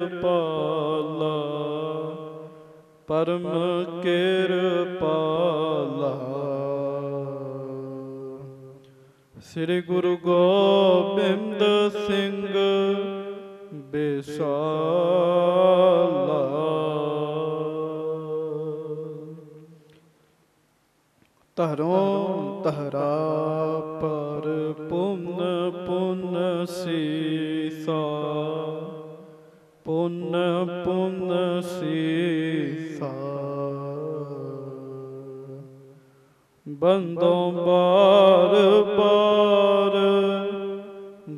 ਪਾਲਾ ਪਰਮ ਕਿਰਪਾਲਾ ਸ੍ਰੀ ਗੁਰੂ ਗੋਬਿੰਦ ਸਿੰਘ ਬੇਸਾਲਾ ਧਰੋਂ ਤਹਰਾ ਪਰ ਪੁੰਨ ਪੁੰਨ ਸੀਸਾ ਪੁੰਨ ਪੁੰਨ ਸੀਸਾ ਬੰਦੋਂ ਬਾਰ ਬਾਰ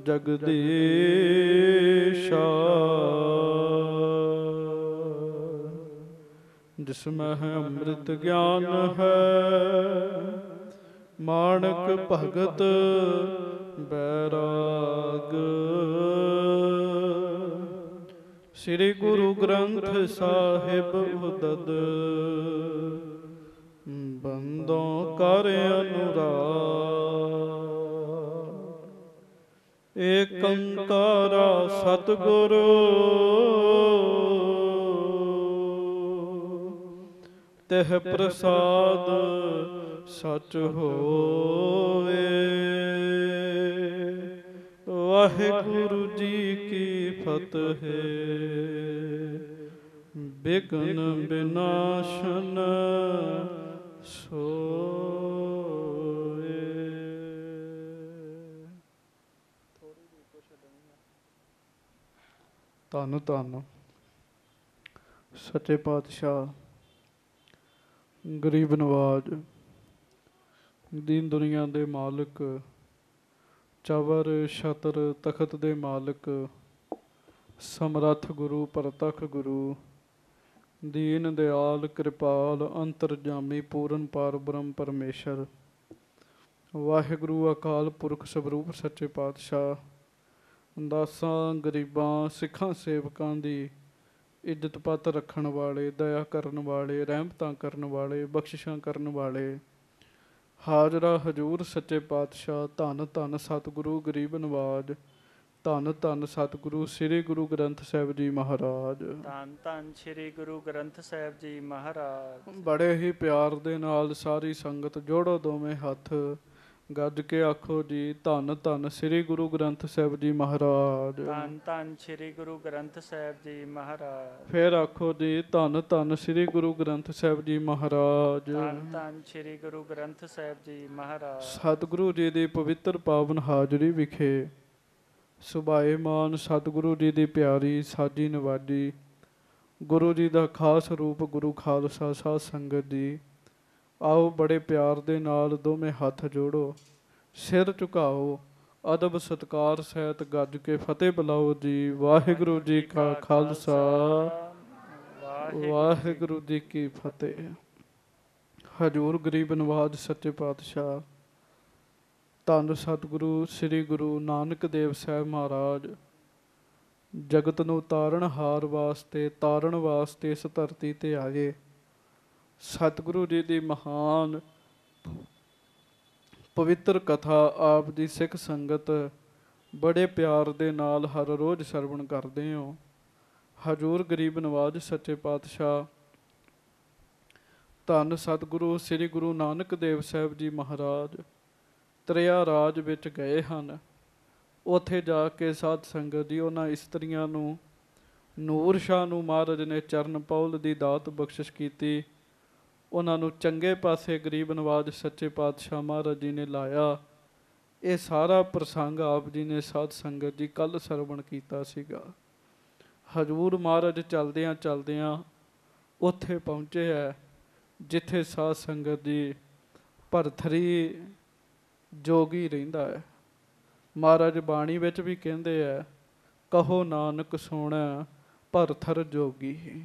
ਜਗਦੀਸ਼ਾ ਜਿਸ ਮਹ ਅੰਮ੍ਰਿਤ ਗਿਆਨ ਹੈ ਮਾਨਕ ਭਗਤ ਬੈਰਾਗ ਸ੍ਰੀ ਗੁਰੂ ਗ੍ਰੰਥ ਸਾਹਿਬ ਉਦਦ ਬੰਦੋਂ ਕਰ ਅਨੁਰਾਗ ਏਕੰਕਾਰਾ ਸਤਗੁਰੂ ਤਹਿ ਪ੍ਰਸਾਦ ਸਚ ਹੋਵੇ ਵਾਹਿਗੁਰੂ ਜੀ ਫਤਿਹ ਬਿਗਨ ਬਿਨਾਸ਼ਨ ਸੋਏ ਤੁਹਾਨੂੰ ਤੁਹਾਨੂੰ ਸੱਚੇ ਪਾਤਸ਼ਾਹ ਗਰੀਬ ਨਵਾਜ਼ ਦੀਨ ਦੁਨੀਆ ਦੇ ਮਾਲਕ ਚਵਰ ਛਤਰ ਤਖਤ ਦੇ ਮਾਲਕ ਸਮਰੱਥ ਗੁਰੂ ਪਰਤਖ ਗੁਰੂ ਦੀਨ ਦਿਆਲ ਕਿਰਪਾਲ ਅੰਤਰਜਾਮੀ ਪੂਰਨ ਪਾਰਬ੍ਰਹਮ ਪਰਮੇਸ਼ਰ ਵਾਹਿਗੁਰੂ ਅਕਾਲ ਪੁਰਖ ਸਵਰੂਪ ਸੱਚੇ ਪਾਤਸ਼ਾਹ ਦਾਸਾਂ ਗਰੀਬਾਂ ਸਿੱਖਾਂ ਸੇਵਕਾਂ ਦੀ ਇੱਜ਼ਤ ਪਤ ਰੱਖਣ ਵਾਲੇ ਦਇਆ ਕਰਨ ਵਾਲੇ ਰਹਿਮਤਾਂ ਕਰਨ ਵਾਲੇ ਬਖਸ਼ਿਸ਼ਾਂ ਕਰਨ ਵਾਲੇ ਹਾਜ਼ਰਾ ਹਜੂਰ ਸੱਚੇ ਪਾਤਸ਼ਾਹ ਧੰਨ ਧੰਨ ਸਤਿਗੁਰੂ ਗਰੀਬ ਨਵਾਜ਼ ਧੰਨ ਧੰਨ ਸਤਿਗੁਰੂ ਸ੍ਰੀ ਗੁਰੂ ਗ੍ਰੰਥ ਸਾਹਿਬ ਜੀ ਮਹਾਰਾਜ ਧੰਨ ਧੰਨ ਸ੍ਰੀ ਗੁਰੂ ਗ੍ਰੰਥ ਸਾਹਿਬ ਜੀ ਮਹਾਰਾਜ ਬੜੇ ਹੀ ਪਿਆਰ ਦੇ ਨਾਲ ਸਾਰੀ ਸੰਗਤ ਜੋੜੋ ਦੋਵੇਂ ਹੱਥ ਗੱਜ ਕੇ ਆਖੋ ਜੀ ਧੰਨ ਧੰਨ ਸ੍ਰੀ ਗੁਰੂ ਗ੍ਰੰਥ ਸਾਹਿਬ ਜੀ ਮਹਾਰਾਜ ਧੰਨ ਧੰਨ ਸ੍ਰੀ ਗੁਰੂ ਗ੍ਰੰਥ ਸਾਹਿਬ ਜੀ ਮਹਾਰਾਜ ਫਿਰ ਆਖੋ ਜੀ ਧੰਨ ਧੰਨ ਸ੍ਰੀ ਗੁਰੂ ਗ੍ਰੰਥ ਸਾਹਿਬ ਜੀ ਮਹਾਰਾਜ ਧੰਨ ਧੰਨ ਸ੍ਰੀ ਗੁਰੂ ਗ੍ਰੰਥ ਸਾਹਿਬ ਜੀ ਮਹਾਰਾਜ ਸਤਿਗੁਰੂ ਜੀ ਦੀ ਪਵਿੱਤਰ ਪਾਵਨ ਹਾਜ਼ਰੀ ਵਿਖੇ ਸੁਭਾਏ ਮਾਨ ਸਤਿਗੁਰੂ ਜੀ ਦੀ ਪਿਆਰੀ ਸਾਜੀ ਨਵਾਜੀ ਗੁਰੂ ਜੀ ਦਾ ਖਾਸ ਰੂਪ ਗੁਰੂ ਖਾਲਸਾ ਸਾਧ ਸੰਗਤ ਜੀ ਆਓ ਬੜੇ ਪਿਆਰ ਦੇ ਨਾਲ ਦੋਵੇਂ ਹੱਥ ਜੋੜੋ ਸਿਰ ਝੁਕਾਓ ਅਦਬ ਸਤਕਾਰ ਸਹਿਤ ਗੱਜ ਕੇ ਫਤਿਹ ਬੁਲਾਓ ਜੀ ਵਾਹਿਗੁਰੂ ਜੀ ਕਾ ਖਾਲਸਾ ਵਾਹਿਗੁਰੂ ਜੀ ਕੀ ਫਤਿਹ ਹਜੂਰ ਗਰੀਬ ਨਵਾਜ ਸੱਚੇ ਪਾਤਸ਼ਾਹ ਧੰਨ ਸਤਿਗੁਰੂ ਸ੍ਰੀ ਗੁਰੂ ਨਾਨਕ ਦੇਵ ਸਾਹਿਬ ਮਹਾਰਾਜ ਜਗਤ ਨੂੰ ਤਾਰਨ ਹਾਰ ਵਾਸਤੇ ਤਾਰਨ ਵਾਸਤੇ ਇਸ ਧਰਤੀ ਤੇ ਆਏ ਸਤਿਗੁਰੂ ਜੀ ਦੀ ਮਹਾਨ ਪਵਿੱਤਰ ਕਥਾ ਆਪ ਦੀ ਸਿੱਖ ਸੰਗਤ ਬੜੇ ਪਿਆਰ ਦੇ ਨਾਲ ਹਰ ਰੋਜ਼ ਸਰਵਣ ਕਰਦੇ ਹਾਂ ਹਜੂਰ ਗਰੀਬ ਨਵਾਜ ਸੱਚੇ ਪਾਤਸ਼ਾਹ ਧੰਨ ਸਤਿਗੁਰੂ ਸ੍ਰੀ ਗੁਰੂ ਨਾਨਕ ਦੇਵ ਸਾਹਿਬ ਜੀ ਮਹਾਰਾਜ ਤ੍ਰਿਆ ਰਾਜ ਵਿੱਚ ਗਏ ਹਨ ਉੱਥੇ ਜਾ ਕੇ ਸਾਧ ਸੰਗਤ ਜੀ ਉਹਨਾਂ ਇਸਤਰੀਆਂ ਨੂੰ ਨੂਰ ਸ਼ਾ ਨੂੰ ਮਹਾਰਾਜ ਨੇ ਚਰਨ ਪੌਲ ਦੀ ਦਾਤ ਬਖਸ਼ਿਸ਼ ਕੀਤੀ ਉਹਨਾਂ ਨੂੰ ਚੰਗੇ ਪਾਸੇ ਗਰੀਬ ਨਵਾਜ ਸੱਚੇ ਪਾਤਸ਼ਾਹ ਮਹਾਰਾਜ ਜੀ ਨੇ ਲਾਇਆ ਇਹ ਸਾਰਾ ਪ੍ਰਸੰਗ ਆਪ ਜੀ ਨੇ ਸਾਧ ਸੰਗਤ ਜੀ ਕੱਲ ਸਰਵਣ ਕੀਤਾ ਸੀਗਾ ਹਜੂਰ ਮਹਾਰਾਜ ਚਲਦਿਆਂ ਚਲਦਿਆਂ ਉੱਥੇ ਪਹੁੰਚੇ ਹੈ ਜਿੱਥੇ ਸਾਧ ਸੰਗਤ ਜੀ ਭਰਥਰੀ ਜੋਗੀ ਰਹਿੰਦਾ ਹੈ ਮਹਾਰਾਜ ਬਾਣੀ ਵਿੱਚ ਵੀ ਕਹਿੰਦੇ ਆ ਕਹੋ ਨਾਨਕ ਸੋਣਾ ਪਰਥਰ ਜੋਗੀ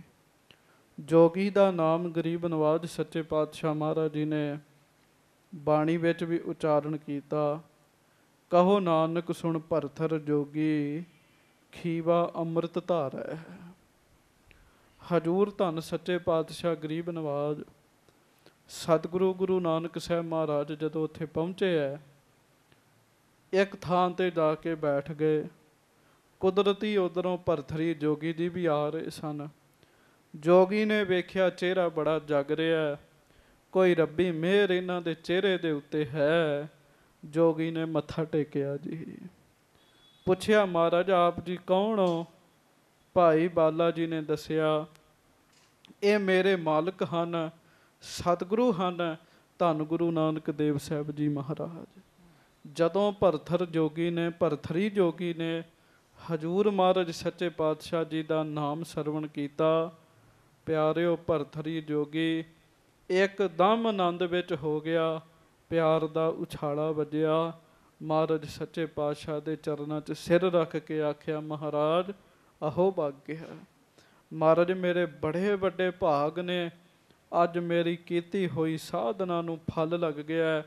ਜੋਗੀ ਦਾ ਨਾਮ ਗਰੀਬ ਨਵਾਜ ਸੱਚੇ ਪਾਤਸ਼ਾਹ ਮਹਾਰਾਜ ਜੀ ਨੇ ਬਾਣੀ ਵਿੱਚ ਵੀ ਉਚਾਰਨ ਕੀਤਾ ਕਹੋ ਨਾਨਕ ਸੁਣ ਪਰਥਰ ਜੋਗੀ ਖੀਵਾ ਅੰਮ੍ਰਿਤ ਧਾਰੈ ਹਜੂਰ ਧੰਨ ਸੱਚੇ ਪਾਤਸ਼ਾਹ ਗਰੀਬ ਨਵਾਜ ਸਤਿਗੁਰੂ ਗੁਰੂ ਨਾਨਕ ਸਾਹਿਬ ਮਹਾਰਾਜ ਜਦੋਂ ਉੱਥੇ ਪਹੁੰਚੇ ਐ ਇੱਕ ਥਾਂ ਤੇ ਜਾ ਕੇ ਬੈਠ ਗਏ ਕੁਦਰਤੀ ਉਧਰੋਂ ਭਰਥਰੀ ਜੋਗੀ ਜੀ ਵੀ ਆ ਰਹੇ ਸਨ ਜੋਗੀ ਨੇ ਵੇਖਿਆ ਚਿਹਰਾ ਬੜਾ ਜਗ ਰਿਹਾ ਕੋਈ ਰੱਬੀ ਮਿਹਰ ਇਹਨਾਂ ਦੇ ਚਿਹਰੇ ਦੇ ਉੱਤੇ ਹੈ ਜੋਗੀ ਨੇ ਮੱਥਾ ਟੇਕਿਆ ਜੀ ਪੁੱਛਿਆ ਮਹਾਰਾਜ ਆਪ ਜੀ ਕੌਣ ਹੋ ਭਾਈ ਬਾਲਾ ਜੀ ਨੇ ਦੱਸਿਆ ਇਹ ਮੇਰੇ ਮਾਲਕ ਹਨ ਸਤਿਗੁਰੂ ਹਨ ਧੰਨ ਗੁਰੂ ਨਾਨਕ ਦੇਵ ਸਾਹਿਬ ਜੀ ਮਹਾਰਾਜ ਜਦੋਂ ਭਰਥਰ ਜੋਗੀ ਨੇ ਭਰਥਰੀ ਜੋਗੀ ਨੇ ਹਜੂਰ ਮਹਾਰਾਜ ਸੱਚੇ ਪਾਤਸ਼ਾਹ ਜੀ ਦਾ ਨਾਮ ਸਰਵਣ ਕੀਤਾ ਪਿਆਰਿਓ ਭਰਥਰੀ ਜੋਗੀ ਇੱਕਦਮ ਆਨੰਦ ਵਿੱਚ ਹੋ ਗਿਆ ਪਿਆਰ ਦਾ ਉਛਾਲਾ ਵੱਜਿਆ ਮਹਾਰਾਜ ਸੱਚੇ ਪਾਤਸ਼ਾਹ ਦੇ ਚਰਨਾਂ 'ਚ ਸਿਰ ਰੱਖ ਕੇ ਆਖਿਆ ਮਹਾਰਾਜ ਅਹੋ ਭਾਗ ਗਿਆ ਮਹਾਰਾਜ ਮੇਰੇ ਬੜੇ ਵੱਡੇ ਭਾਗ ਨੇ ਅੱਜ ਮੇਰੀ ਕੀਤੀ ਹੋਈ ਸਾਧਨਾ ਨੂੰ ਫਲ ਲੱਗ ਗਿਆ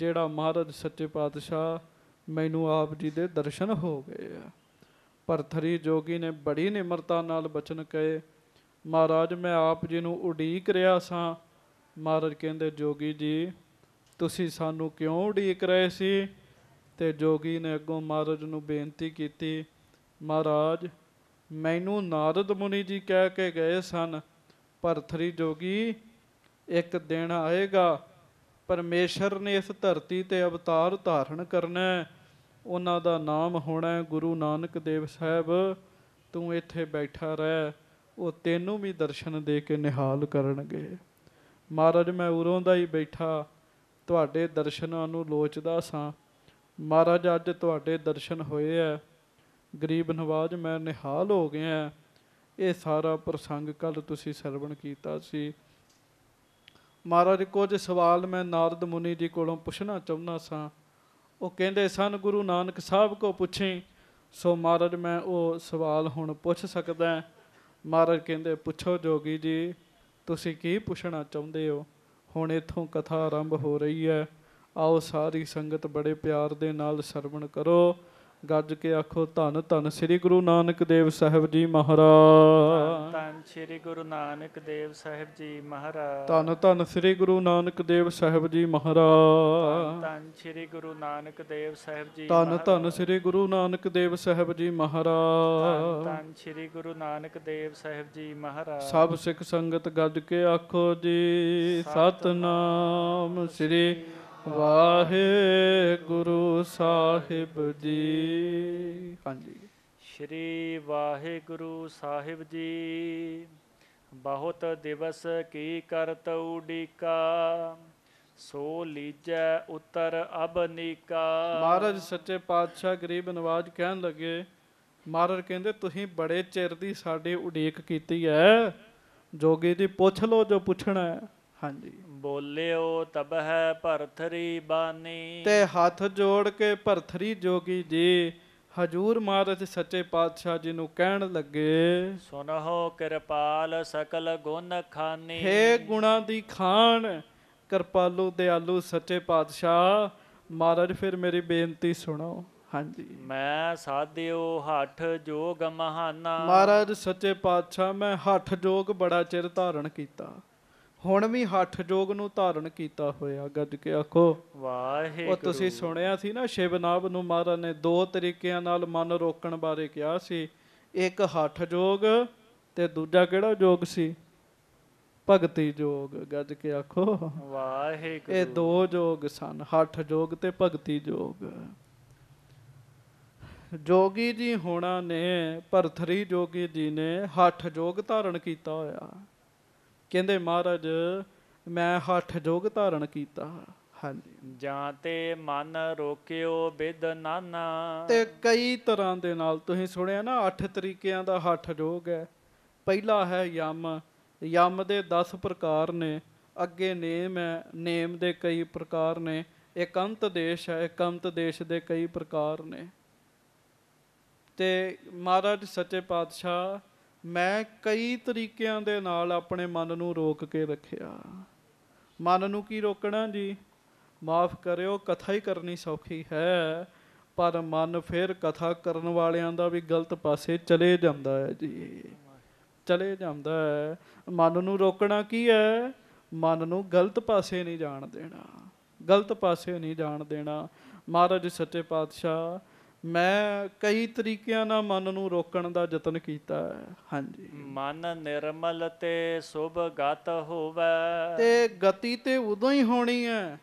ਜਿਹੜਾ ਮਹਾਰਾਜ ਸੱਚੇ ਪਾਤਸ਼ਾਹ ਮੈਨੂੰ ਆਪ ਜੀ ਦੇ ਦਰਸ਼ਨ ਹੋ ਗਏ ਆ ਥਰੀ ਜੋਗੀ ਨੇ ਬੜੀ ਨਿਮਰਤਾ ਨਾਲ ਬਚਨ ਕਹੇ ਮਹਾਰਾਜ ਮੈਂ ਆਪ ਜੀ ਨੂੰ ਉਡੀਕ ਰਿਹਾ ਸਾਂ ਮਹਾਰਾਜ ਕਹਿੰਦੇ ਜੋਗੀ ਜੀ ਤੁਸੀਂ ਸਾਨੂੰ ਕਿਉਂ ਉਡੀਕ ਰਹੇ ਸੀ ਤੇ ਜੋਗੀ ਨੇ ਅੱਗੋਂ ਮਹਾਰਾਜ ਨੂੰ ਬੇਨਤੀ ਕੀਤੀ ਮਹਾਰਾਜ ਮੈਨੂੰ ਨਾਰਦ ਮੁਨੀ ਜੀ ਕਹਿ ਕੇ ਗਏ ਸਨ ਭਰਥਰੀ ਜੋਗੀ ਇੱਕ ਦਿਨ ਆਏਗਾ ਪਰਮੇਸ਼ਰ ਨੇ ਇਸ ਧਰਤੀ ਤੇ ਅਵਤਾਰ ਧਾਰਨ ਕਰਨਾ ਉਹਨਾਂ ਦਾ ਨਾਮ ਹੋਣਾ ਗੁਰੂ ਨਾਨਕ ਦੇਵ ਸਾਹਿਬ ਤੂੰ ਇੱਥੇ ਬੈਠਾ ਰਹਿ ਉਹ ਤੈਨੂੰ ਵੀ ਦਰਸ਼ਨ ਦੇ ਕੇ ਨਿਹਾਲ ਕਰਨਗੇ ਮਹਾਰਾਜ ਮੈਂ ਉਰੋਂ ਦਾ ਹੀ ਬੈਠਾ ਤੁਹਾਡੇ ਦਰਸ਼ਨਾਂ ਨੂੰ ਲੋਚਦਾ ਸਾਂ ਮਹਾਰਾਜ ਅੱਜ ਤੁਹਾਡੇ ਦਰਸ਼ਨ ਹੋਏ ਐ ਗਰੀਬ ਨਵਾਜ ਮੈਂ ਨਿਹਾਲ ਹੋ ਗਿਆ ਇਹ ਸਾਰਾ ਪ੍ਰਸੰਗ ਕੱਲ ਤੁਸੀਂ ਸਰਵਣ ਕੀਤਾ ਸੀ ਮਹਾਰਾਜ ਕੁਝ ਸਵਾਲ ਮੈਂ ਨਾਰਦ ਮੁਨੀ ਜੀ ਕੋਲੋਂ ਪੁੱਛਣਾ ਚਾਹੁੰਦਾ ਸਾਂ ਉਹ ਕਹਿੰਦੇ ਸਨ ਗੁਰੂ ਨਾਨਕ ਸਾਹਿਬ ਕੋ ਪੁੱਛੇ ਸੋ ਮਹਾਰਾਜ ਮੈਂ ਉਹ ਸਵਾਲ ਹੁਣ ਪੁੱਛ ਸਕਦਾ ਮਹਾਰਾਜ ਕਹਿੰਦੇ ਪੁੱਛੋ ਜੋਗੀ ਜੀ ਤੁਸੀਂ ਕੀ ਪੁੱਛਣਾ ਚਾਹੁੰਦੇ ਹੋ ਹੁਣ ਇਥੋਂ ਕਥਾ ਆਰੰਭ ਹੋ ਰਹੀ ਹੈ ਆਓ ਸਾਰੀ ਸੰਗਤ ਬੜੇ ਪਿਆਰ ਦੇ ਨਾਲ ਸਰਵਣ ਕਰੋ ਗੱਜ ਕੇ ਆਖੋ ਧੰਨ ਧੰਨ ਸ੍ਰੀ ਗੁਰੂ ਨਾਨਕ ਦੇਵ ਸਾਹਿਬ ਜੀ ਮਹਾਰਾਜ ਧੰਨ ਸ੍ਰੀ ਗੁਰੂ ਨਾਨਕ ਦੇਵ ਸਾਹਿਬ ਜੀ ਮਹਾਰਾਜ ਧੰਨ ਧੰਨ ਸ੍ਰੀ ਗੁਰੂ ਨਾਨਕ ਦੇਵ ਸਾਹਿਬ ਜੀ ਮਹਾਰਾਜ ਧੰਨ ਸ੍ਰੀ ਗੁਰੂ ਨਾਨਕ ਦੇਵ ਸਾਹਿਬ ਜੀ ਧੰਨ ਧੰਨ ਸ੍ਰੀ ਗੁਰੂ ਨਾਨਕ ਦੇਵ ਸਾਹਿਬ ਜੀ ਮਹਾਰਾਜ ਧੰਨ ਸ੍ਰੀ ਗੁਰੂ ਨਾਨਕ ਦੇਵ ਸਾਹਿਬ ਜੀ ਮਹਾਰਾਜ ਸਭ ਸਿੱਖ ਸੰਗਤ ਗੱਜ ਕੇ ਆਖੋ ਜੀ ਸਤਨਾਮ ਸ੍ਰੀ ਵਾਹਿਗੁਰੂ ਸਾਹਿਬ ਜੀ ਹਾਂਜੀ ਸ਼੍ਰੀ ਵਾਹਿਗੁਰੂ ਸਾਹਿਬ ਜੀ ਬਹੁਤ ਦਿਵਸ ਕੀ ਕਰਤ ਉਡੀਕਾ ਸੋ ਲੀਜੈ ਉਤਰ ਅਬਨੀਕਾ ਮਹਾਰਾਜ ਸੱਚੇ ਪਾਤਸ਼ਾਹ ਗਰੀਬ ਨਵਾਜ ਕਹਿਣ ਲੱਗੇ ਮਹਾਰਾਜ ਕਹਿੰਦੇ ਤੁਸੀਂ ਬੜੇ ਚਿਰ ਦੀ ਸਾਡੀ ਉਡੀਕ ਕੀਤੀ ਹੈ ਜੋਗੀ ਜੀ ਪੁੱਛ ਲਓ ਜੋ ਪੁੱਛਣਾ ਹੈ ਹਾਂਜੀ ਬੋਲਿਓ ਤਬਹਿ ਭਰਥਰੀ ਬਾਨੀ ਤੇ ਹੱਥ ਜੋੜ ਕੇ ਭਰਥਰੀ ਜੋਗੀ ਜੀ ਹਜੂਰ ਮਹਾਰਾਜ ਸੱਚੇ ਪਾਤਸ਼ਾਹ ਜੀ ਨੂੰ ਕਹਿਣ ਲੱਗੇ ਸੁਨਹੋ ਕਿਰਪਾਲ ਸਕਲ ਗੁਣ ਖਾਨੀ ਹੇ ਗੁਣਾ ਦੀ ਖਾਨ ਕਿਰਪਾਲੂ ਦਿਆਲੂ ਸੱਚੇ ਪਾਤਸ਼ਾਹ ਮਹਾਰਾਜ ਫਿਰ ਮੇਰੀ ਬੇਨਤੀ ਸੁਣੋ ਹਾਂਜੀ ਮੈਂ ਸਾਧਿਓ ਹੱਠ ਜੋਗ ਮਹਾਨਾ ਮਹਾਰਾਜ ਸੱਚੇ ਪਾਤਸ਼ਾਹ ਮੈਂ ਹੱਠ ਜੋਗ ਬੜਾ ਚਿਰ ਧਾਰਨ ਕੀਤਾ ਹੁਣ ਵੀ ਹੱਠ ਜੋਗ ਨੂੰ ਧਾਰਨ ਕੀਤਾ ਹੋਇਆ ਗੱਜ ਕੇ ਆਖੋ ਵਾਹਿਗੁਰੂ ਉਹ ਤੁਸੀਂ ਸੁਣਿਆ ਸੀ ਨਾ ਸ਼ਿਵਨਾਬ ਨੂੰ ਮਹਾਰਾਜ ਨੇ ਦੋ ਤਰੀਕਿਆਂ ਨਾਲ ਮਨ ਰੋਕਣ ਬਾਰੇ ਕਿਹਾ ਸੀ ਇੱਕ ਹੱਠ ਜੋਗ ਤੇ ਦੂਜਾ ਕਿਹੜਾ ਜੋਗ ਸੀ ਭਗਤੀ ਜੋਗ ਗੱਜ ਕੇ ਆਖੋ ਵਾਹਿਗੁਰੂ ਇਹ ਦੋ ਜੋਗ ਸਨ ਹੱਠ ਜੋਗ ਤੇ ਭਗਤੀ ਜੋਗ ਜੋਗੀ ਜੀ ਹੋਣਾ ਨੇ ਪਰਥਰੀ ਜੋਗੀ ਜੀ ਨੇ ਹੱਠ ਜੋਗ ਧਾਰਨ ਕੀਤਾ ਹੋਇਆ ਕਹਿੰਦੇ ਮਹਾਰਾਜ ਮੈਂ ਹੱਠ ਜੋਗ ਧਾਰਨ ਕੀਤਾ ਹਾਂਜੀ ਜਾਂ ਤੇ ਮਨ ਰੋਕਿਓ ਬਿਦ ਨਾਨਾ ਤੇ ਕਈ ਤਰ੍ਹਾਂ ਦੇ ਨਾਲ ਤੁਸੀਂ ਸੁਣਿਆ ਨਾ ਅੱਠ ਤਰੀਕਿਆਂ ਦਾ ਹੱਠ ਜੋਗ ਹੈ ਪਹਿਲਾ ਹੈ ਯਮ ਯਮ ਦੇ 10 ਪ੍ਰਕਾਰ ਨੇ ਅੱਗੇ ਨੇਮ ਹੈ ਨੇਮ ਦੇ ਕਈ ਪ੍ਰਕਾਰ ਨੇ ਇਕੰਤ ਦੇਸ਼ ਹੈ ਇਕੰਤ ਦੇਸ਼ ਦੇ ਕਈ ਪ੍ਰਕਾਰ ਨੇ ਤੇ ਮਹਾਰਾਜ ਸੱਚੇ ਪਾਤਸ਼ਾਹ ਮੈਂ ਕਈ ਤਰੀਕਿਆਂ ਦੇ ਨਾਲ ਆਪਣੇ ਮਨ ਨੂੰ ਰੋਕ ਕੇ ਰੱਖਿਆ ਮਨ ਨੂੰ ਕੀ ਰੋਕਣਾ ਜੀ ਮਾਫ ਕਰਿਓ ਕਥਾ ਹੀ ਕਰਨੀ ਸੌਖੀ ਹੈ ਪਰ ਮਨ ਫਿਰ ਕਥਾ ਕਰਨ ਵਾਲਿਆਂ ਦਾ ਵੀ ਗਲਤ ਪਾਸੇ ਚਲੇ ਜਾਂਦਾ ਹੈ ਜੀ ਚਲੇ ਜਾਂਦਾ ਹੈ ਮਨ ਨੂੰ ਰੋਕਣਾ ਕੀ ਹੈ ਮਨ ਨੂੰ ਗਲਤ ਪਾਸੇ ਨਹੀਂ ਜਾਣ ਦੇਣਾ ਗਲਤ ਪਾਸੇ ਨਹੀਂ ਜਾਣ ਦੇਣਾ ਮਹਾਰਾਜ ਸੱਚੇ ਪਾਤਸ਼ਾਹ ਮੈਂ ਕਈ ਤਰੀਕਿਆਂ ਨਾਲ ਮਨ ਨੂੰ ਰੋਕਣ ਦਾ ਯਤਨ ਕੀਤਾ ਹਾਂਜੀ ਮਨ ਨਿਰਮਲ ਤੇ ਸੁਭ ਗਤ ਹੋਵੇ ਤੇ ਗਤੀ ਤੇ ਉਦੋਂ ਹੀ ਹੋਣੀ ਹੈ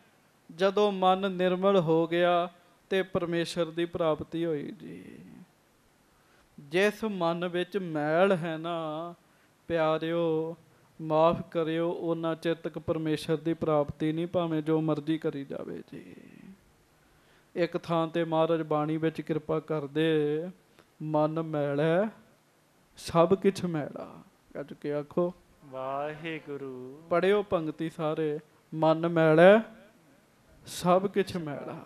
ਜਦੋਂ ਮਨ ਨਿਰਮਲ ਹੋ ਗਿਆ ਤੇ ਪਰਮੇਸ਼ਰ ਦੀ ਪ੍ਰਾਪਤੀ ਹੋਈ ਜੀ ਜਿਸ ਮਨ ਵਿੱਚ ਮੈਲ ਹੈ ਨਾ ਪਿਆਰਿਓ ਮਾਫ ਕਰਿਓ ਉਹਨਾਂ ਚਿਰ ਤੱਕ ਪਰਮੇਸ਼ਰ ਦੀ ਪ੍ਰਾਪਤੀ ਨਹੀਂ ਭਾਵੇਂ ਜੋ ਮਰਜ਼ੀ ਕਰੀ ਜਾਵੇ ਜੀ ਇੱਕ ਥਾਂ ਤੇ ਮਹਾਰਾਜ ਬਾਣੀ ਵਿੱਚ ਕਿਰਪਾ ਕਰਦੇ ਮਨ ਮੈਲਾ ਸਭ ਕਿਛ ਮੈਲਾ ਗੱਜ ਕੇ ਆਖੋ ਵਾਹਿਗੁਰੂ ਪੜਿਓ ਪੰਕਤੀ ਸਾਰੇ ਮਨ ਮੈਲਾ ਸਭ ਕਿਛ ਮੈਲਾ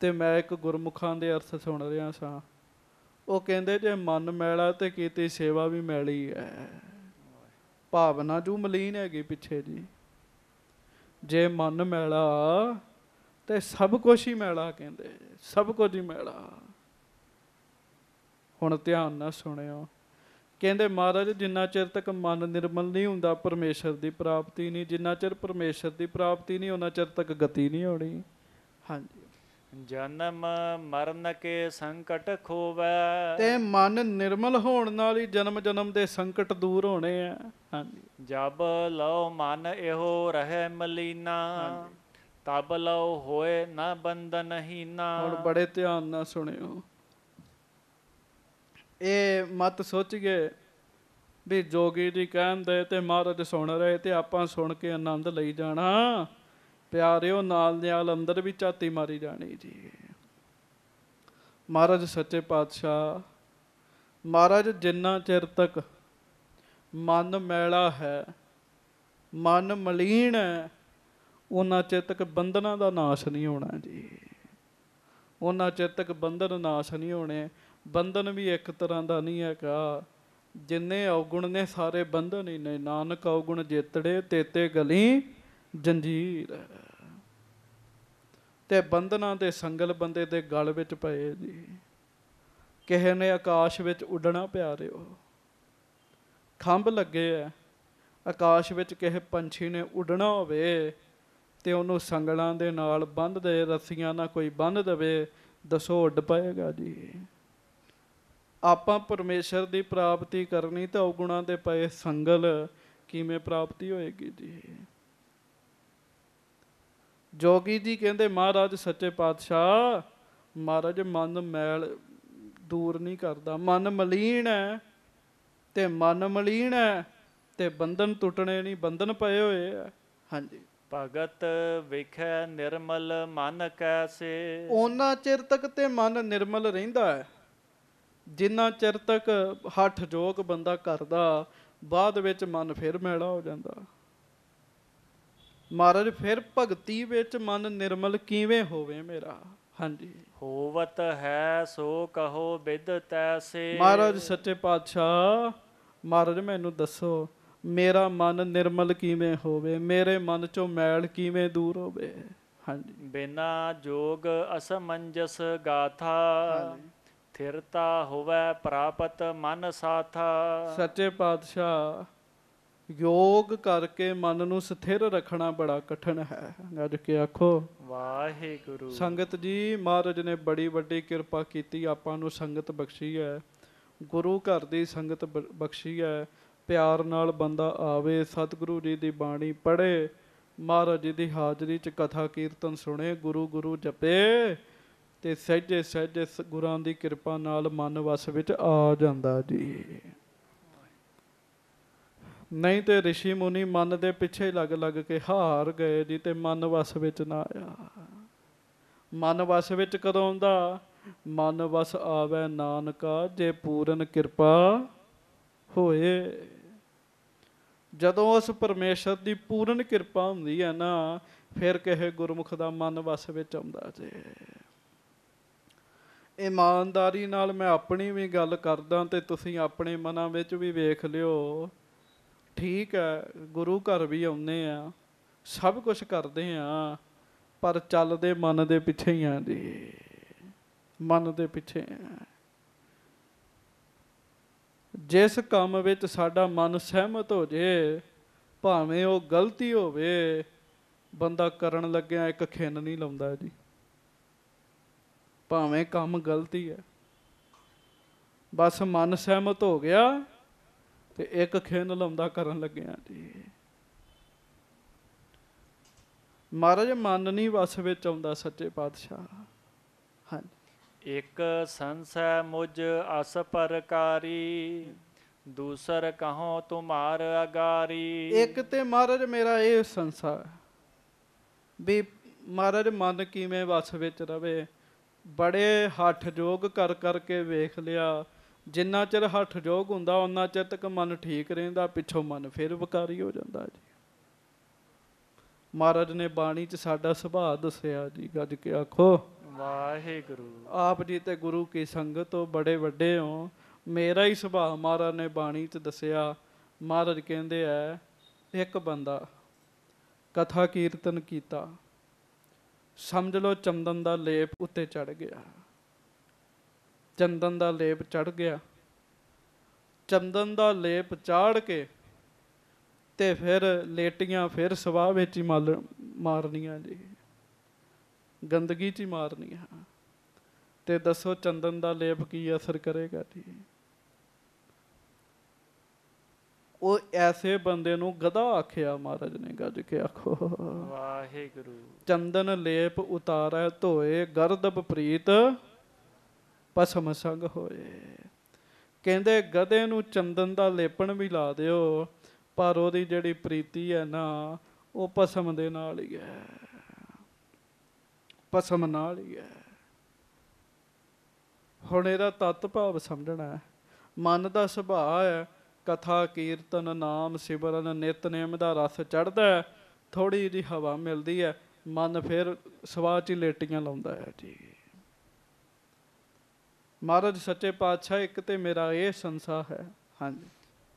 ਤੇ ਮੈਂ ਇੱਕ ਗੁਰਮੁਖਾਂ ਦੇ ਅਰਥ ਸੁਣ ਰਿਹਾ ਸਾਂ ਉਹ ਕਹਿੰਦੇ ਜੇ ਮਨ ਮੈਲਾ ਤੇ ਕੀਤੀ ਸੇਵਾ ਵੀ ਮੈਲੀ ਹੈ ਭਾਵਨਾ ਜੂ ਮਲੀਨ ਹੈਗੀ ਪਿੱਛੇ ਜੀ ਜੇ ਮਨ ਮੈਲਾ ਤੇ ਸਭ ਕੁਝ ਹੀ ਮੈਲਾ ਕਹਿੰਦੇ ਸਭ ਕੁਝ ਹੀ ਮੈਲਾ ਹੁਣ ਧਿਆਨ ਨਾਲ ਸੁਣਿਓ ਕਹਿੰਦੇ ਮਹਾਰਾਜ ਜਿੰਨਾ ਚਿਰ ਤੱਕ ਮਨ ਨਿਰਮਲ ਨਹੀਂ ਹੁੰਦਾ ਪਰਮੇਸ਼ਰ ਦੀ ਪ੍ਰਾਪਤੀ ਨਹੀਂ ਜਿੰਨਾ ਚਿਰ ਪਰਮੇਸ਼ਰ ਦੀ ਪ੍ਰਾਪਤੀ ਨਹੀਂ ਉਹਨਾਂ ਚਿਰ ਤੱਕ ਗਤੀ ਨਹੀਂ ਹੋਣੀ ਹਾਂਜੀ ਜਨਮ ਮਰਨ ਕੇ ਸੰਕਟ ਖੋਵੇ ਤੇ ਮਨ ਨਿਰਮਲ ਹੋਣ ਨਾਲ ਹੀ ਜਨਮ ਜਨਮ ਦੇ ਸੰਕਟ ਦੂਰ ਹੋਣੇ ਆ ਹਾਂਜੀ ਜਬ ਲਓ ਮਨ ਇਹੋ ਰਹੇ ਮਲੀਨਾ ਤਬ ਲਉ ਹੋਏ ਨਾ ਹੀ ਨਾ ਹੁਣ ਬੜੇ ਧਿਆਨ ਨਾਲ ਸੁਣਿਓ ਇਹ ਮਤ ਸੋਚ ਗਏ ਵੀ ਜੋਗੀ ਦੀ ਕਹਿੰਦੇ ਤੇ ਮਹਾਰਾਜ ਸੁਣ ਰਹੇ ਤੇ ਆਪਾਂ ਸੁਣ ਕੇ ਆਨੰਦ ਲਈ ਜਾਣਾ ਪਿਆਰਿਓ ਨਾਲ ਨਾਲ ਅੰਦਰ ਵੀ ਚਾਤੀ ਮਾਰੀ ਜਾਣੀ ਜੀ ਮਹਾਰਾਜ ਸੱਚੇ ਪਾਤਸ਼ਾਹ ਮਹਾਰਾਜ ਜਿੰਨਾ ਚਿਰ ਤੱਕ ਮਨ ਮੈਲਾ ਹੈ ਮਨ ਮਲੀਨ ਹੈ ਉਹਨਾਂ ਚਿਰ ਤੱਕ ਬੰਧਨਾਂ ਦਾ ਨਾਸ਼ ਨਹੀਂ ਹੋਣਾ ਜੀ ਉਹਨਾਂ ਚਿਰ ਤੱਕ ਬੰਧਨ ਨਾਸ਼ ਨਹੀਂ ਹੋਣੇ ਬੰਧਨ ਵੀ ਇੱਕ ਤਰ੍ਹਾਂ ਦਾ ਨਹੀਂ ਹੈਗਾ ਜਿੰਨੇ ਔਗੁਣ ਨੇ ਸਾਰੇ ਬੰਧਨ ਹੀ ਨੇ ਨਾਨਕ ਔਗੁਣ ਜੇਤੜੇ ਤੇਤੇ ਗਲੀ ਜੰਜੀਰ ਤੇ ਬੰਧਨਾਂ ਦੇ ਸੰਗਲ ਬੰਦੇ ਦੇ ਗਲ ਵਿੱਚ ਪਏ ਜੀ ਕਿਸੇ ਨੇ ਆਕਾਸ਼ ਵਿੱਚ ਉੱਡਣਾ ਪਿਆ ਰਿਓ ਖੰਭ ਲੱਗੇ ਆ ਆਕਾਸ਼ ਵਿੱਚ ਕਿਸੇ ਪੰਛੀ ਨੇ ਉੱਡਣਾ ਹੋਵੇ ਤੇ ਉਹਨੂੰ ਸੰਗਲਾਂ ਦੇ ਨਾਲ ਬੰਨ੍ਹ ਦੇ ਰੱਸੀਆਂ ਨਾਲ ਕੋਈ ਬੰਨ੍ਹ ਦੇਵੇ ਦਸੋ ਉੱਡ ਪਏਗਾ ਜੀ ਆਪਾਂ ਪਰਮੇਸ਼ਰ ਦੀ ਪ੍ਰਾਪਤੀ ਕਰਨੀ ਤਾਂ ਉਗੁਣਾ ਦੇ ਪਏ ਸੰਗਲ ਕਿਵੇਂ ਪ੍ਰਾਪਤੀ ਹੋਏਗੀ ਜੀ ਜੋਗੀ ਜੀ ਕਹਿੰਦੇ ਮਹਾਰਾਜ ਸੱਚੇ ਪਾਤਸ਼ਾਹ ਮਹਾਰਾਜ ਮਨ ਮੈਲ ਦੂਰ ਨਹੀਂ ਕਰਦਾ ਮਨ ਮਲੀਨ ਹੈ ਤੇ ਮਨ ਮਲੀਨ ਹੈ ਤੇ ਬੰਧਨ ਟੁੱਟਣੇ ਨਹੀਂ ਬੰਧਨ ਪਏ ਹੋਏ ਆ ਹਾਂਜੀ ਭਗਤ ਵਿਖੇ ਨਿਰਮਲ ਮਨ ਕੈਸੇ ਉਹਨਾਂ ਚਿਰ ਤੱਕ ਤੇ ਮਨ ਨਿਰਮਲ ਰਹਿੰਦਾ ਹੈ ਜਿੰਨਾ ਚਿਰ ਤੱਕ ਹੱਠ ਜੋਗ ਬੰਦਾ ਕਰਦਾ ਬਾਅਦ ਵਿੱਚ ਮਨ ਫਿਰ ਮੈਲਾ ਹੋ ਜਾਂਦਾ ਮਹਾਰਾਜ ਫਿਰ ਭਗਤੀ ਵਿੱਚ ਮਨ ਨਿਰਮਲ ਕਿਵੇਂ ਹੋਵੇ ਮੇਰਾ ਹਾਂਜੀ ਹੋਵਤ ਹੈ ਸੋ ਕਹੋ ਬਿਦ ਤੈਸੇ ਮਹਾਰਾਜ ਸੱਚੇ ਪਾਤਸ਼ਾਹ ਮਹਾਰਾਜ ਮੈਨੂੰ ਦੱਸੋ ਮੇਰਾ ਮਨ ਨਿਰਮਲ ਕਿਵੇਂ ਹੋਵੇ ਮੇਰੇ ਮਨ ਚੋਂ ਮੈਲ ਕਿਵੇਂ ਦੂਰ ਹੋਵੇ ਹਾਂਜੀ ਬਿਨਾ ਜੋਗ ਅਸਮੰਜਸ ਗਾਥਾ ਥਿਰਤਾ ਹੋਵੇ ਪ੍ਰਾਪਤ ਮਨ ਸਾਥਾ ਸੱਚੇ ਪਾਤਸ਼ਾਹ ਯੋਗ ਕਰਕੇ ਮਨ ਨੂੰ ਸਥਿਰ ਰੱਖਣਾ ਬੜਾ ਕਠਿਨ ਹੈ ਅੱਜ ਕੇ ਆਖੋ ਵਾਹਿਗੁਰੂ ਸੰਗਤ ਜੀ ਮਹਾਰਾਜ ਨੇ ਬੜੀ ਵੱਡੀ ਕਿਰਪਾ ਕੀਤੀ ਆਪਾਂ ਨੂੰ ਸੰਗਤ ਬਖਸ਼ੀ ਹੈ ਗੁਰੂ ਘਰ ਦੀ ਸੰਗਤ ਬਖਸ਼ੀ ਹੈ ਪਿਆਰ ਨਾਲ ਬੰਦਾ ਆਵੇ ਸਤਿਗੁਰੂ ਜੀ ਦੀ ਬਾਣੀ ਪੜ੍ਹੇ ਮਹਾਰਾਜ ਜੀ ਦੀ ਹਾਜ਼ਰੀ 'ਚ ਕਥਾ ਕੀਰਤਨ ਸੁਣੇ ਗੁਰੂ ਗੁਰੂ ਜਪੇ ਤੇ ਸਹਜੇ ਸਹਜੇ ਗੁਰਾਂ ਦੀ ਕਿਰਪਾ ਨਾਲ ਮਨ ਵਸ ਵਿੱਚ ਆ ਜਾਂਦਾ ਜੀ ਨਹੀਂ ਤੇ ਰਿਸ਼ੀ ਮੁਨੀ ਮਨ ਦੇ ਪਿੱਛੇ ਲੱਗ ਲੱਗ ਕੇ ਹਾਰ ਗਏ ਜੀ ਤੇ ਮਨ ਵਸ ਵਿੱਚ ਨਾ ਆਇਆ ਮਨ ਵਸ ਵਿੱਚ ਕਦੋਂ ਆਉਂਦਾ ਮਨ ਵਸ ਆਵੇ ਨਾਨਕਾ ਜੇ ਪੂਰਨ ਕਿਰਪਾ ਹੋਏ ਜਦੋਂ ਉਸ ਪਰਮੇਸ਼ਰ ਦੀ ਪੂਰਨ ਕਿਰਪਾ ਹੁੰਦੀ ਹੈ ਨਾ ਫਿਰ ਕਿਸੇ ਗੁਰਮੁਖ ਦਾ ਮਨ ਵਸ ਵਿੱਚ ਆਉਂਦਾ ਜੇ ਇਮਾਨਦਾਰੀ ਨਾਲ ਮੈਂ ਆਪਣੀ ਵੀ ਗੱਲ ਕਰਦਾ ਤੇ ਤੁਸੀਂ ਆਪਣੇ ਮਨਾਂ ਵਿੱਚ ਵੀ ਵੇਖ ਲਿਓ ਠੀਕ ਹੈ ਗੁਰੂ ਘਰ ਵੀ ਆਉਨੇ ਆ ਸਭ ਕੁਝ ਕਰਦੇ ਆ ਪਰ ਚੱਲਦੇ ਮਨ ਦੇ ਪਿੱਛੇ ਹੀ ਆਂਦੇ ਜੀ ਮਨ ਦੇ ਪਿੱਛੇ ਆ ਜਿਸ ਕੰਮ ਵਿੱਚ ਸਾਡਾ ਮਨ ਸਹਿਮਤ ਹੋ ਜੇ ਭਾਵੇਂ ਉਹ ਗਲਤੀ ਹੋਵੇ ਬੰਦਾ ਕਰਨ ਲੱਗਿਆ ਇੱਕ ਖਿੰਨ ਨਹੀਂ ਲਾਉਂਦਾ ਜੀ ਭਾਵੇਂ ਕੰਮ ਗਲਤੀ ਹੈ ਬਸ ਮਨ ਸਹਿਮਤ ਹੋ ਗਿਆ ਤੇ ਇੱਕ ਖਿੰਨ ਲਾਉਂਦਾ ਕਰਨ ਲੱਗਿਆ ਜੀ ਮਹਾਰਾਜ ਮਨ ਨਹੀਂ ਵਸ ਵਿੱਚ ਆਉਂਦਾ ਸੱਚੇ ਪਾਤਸ਼ਾਹ ਹਾਂਜੀ ਇਕ ਸੰਸੈ ਮੁਝ ਅਸ ਪਰਕਾਰੀ ਦੂਸਰ ਕਹੋ ਤੁਮਾਰ ਅਗਾਰੀ ਇੱਕ ਤੇ ਮਹਾਰਾਜ ਮੇਰਾ ਇਹ ਸੰਸਾਰ ਵੀ ਮਹਾਰਾਜ ਮਨ ਕਿਵੇਂ ਵਸ ਵਿੱਚ ਰਵੇ ਬੜੇ ਹੱਠ ਜੋਗ ਕਰ ਕਰਕੇ ਵੇਖ ਲਿਆ ਜਿੰਨਾ ਚਿਰ ਹੱਠ ਜੋਗ ਹੁੰਦਾ ਉਹਨਾਂ ਚਿਰ ਤੱਕ ਮਨ ਠੀਕ ਰਹਿੰਦਾ ਪਿੱਛੋਂ ਮਨ ਫਿਰ ਵਿਕਾਰੀ ਹੋ ਜਾਂਦਾ ਜੀ ਮਹਾਰਾਜ ਨੇ ਬਾਣੀ 'ਚ ਸਾਡਾ ਸੁਭਾਅ ਦੱਸਿਆ ਜੀ ਗੱਜ ਕੇ ਆਖੋ ਵਾਹਿਗੁਰੂ ਆਪ ਜੀ ਤੇ ਗੁਰੂ ਕੀ ਸੰਗਤ ਬੜੇ ਵੱਡੇ ਹੋ ਮੇਰਾ ਹੀ ਸੁਭਾਅ ਮਹਾਰਾ ਨੇ ਬਾਣੀ 'ਚ ਦੱਸਿਆ ਮਹਾਰਾਜ ਕਹਿੰਦੇ ਐ ਇੱਕ ਬੰਦਾ ਕਥਾ ਕੀਰਤਨ ਕੀਤਾ ਸਮਝ ਲਓ ਚੰਦਨ ਦਾ ਲੇਪ ਉੱਤੇ ਚੜ ਗਿਆ ਚੰਦਨ ਦਾ ਲੇਪ ਚੜ ਗਿਆ ਚੰਦਨ ਦਾ ਲੇਪ ਚਾੜ ਕੇ ਤੇ ਫਿਰ ਲੇਟੀਆਂ ਫਿਰ ਸਵਾਹ ਵਿੱਚ ਹੀ ਮਾਰਨੀਆਂ ਜੀ ਗੰਦਗੀ 'ਚ ਹੀ ਮਾਰਨੀ ਹੈ ਤੇ ਦੱਸੋ ਚੰਦਨ ਦਾ ਲੇਪ ਕੀ ਅਸਰ ਕਰੇਗਾ ਜੀ ਉਹ ਐਸੇ ਬੰਦੇ ਨੂੰ ਗਧਾ ਆਖਿਆ ਮਹਾਰਾਜ ਨੇ ਗੱਜ ਕੇ ਆਖੋ ਵਾਹਿਗੁਰੂ ਚੰਦਨ ਲੇਪ ਉਤਾਰੈ ਧੋਏ ਗਰਦਬ ਪ੍ਰੀਤ ਪਸਮ ਸੰਗ ਹੋਏ ਕਹਿੰਦੇ ਗਧੇ ਨੂੰ ਚੰਦਨ ਦਾ ਲੇਪਣ ਵੀ ਲਾ ਦਿਓ ਪਰ ਉਹਦੀ ਜਿਹੜੀ ਪ੍ਰੀਤੀ ਹੈ ਨਾ ਉਹ ਪਸਮ ਦੇ ਨਾਲ ਹੀ ਹੈ ਪਸਮ ਨਾਲ ਹੀ ਹੈ ਹੁਣ ਇਹਦਾ ਤਤ ਭਾਵ ਸਮਝਣਾ ਹੈ ਮਨ ਦਾ ਸੁਭਾਅ ਹੈ ਕਥਾ ਕੀਰਤਨ ਨਾਮ ਸਿਮਰਨ ਨਿਤਨੇਮ ਦਾ ਰਸ ਚੜਦਾ ਥੋੜੀ ਜੀ ਹਵਾ ਮਿਲਦੀ ਹੈ ਮਨ ਫਿਰ ਸਵਾਹ ਚ ਲੇਟੀਆਂ ਲਾਉਂਦਾ ਹੈ ਜੀ ਮਹਾਰਾਜ ਸੱਚੇ ਪਾਤਸ਼ਾਹ ਇੱਕ ਤੇ ਮੇਰਾ ਇਹ ਸੰਸਾ ਹੈ ਹਾਂਜੀ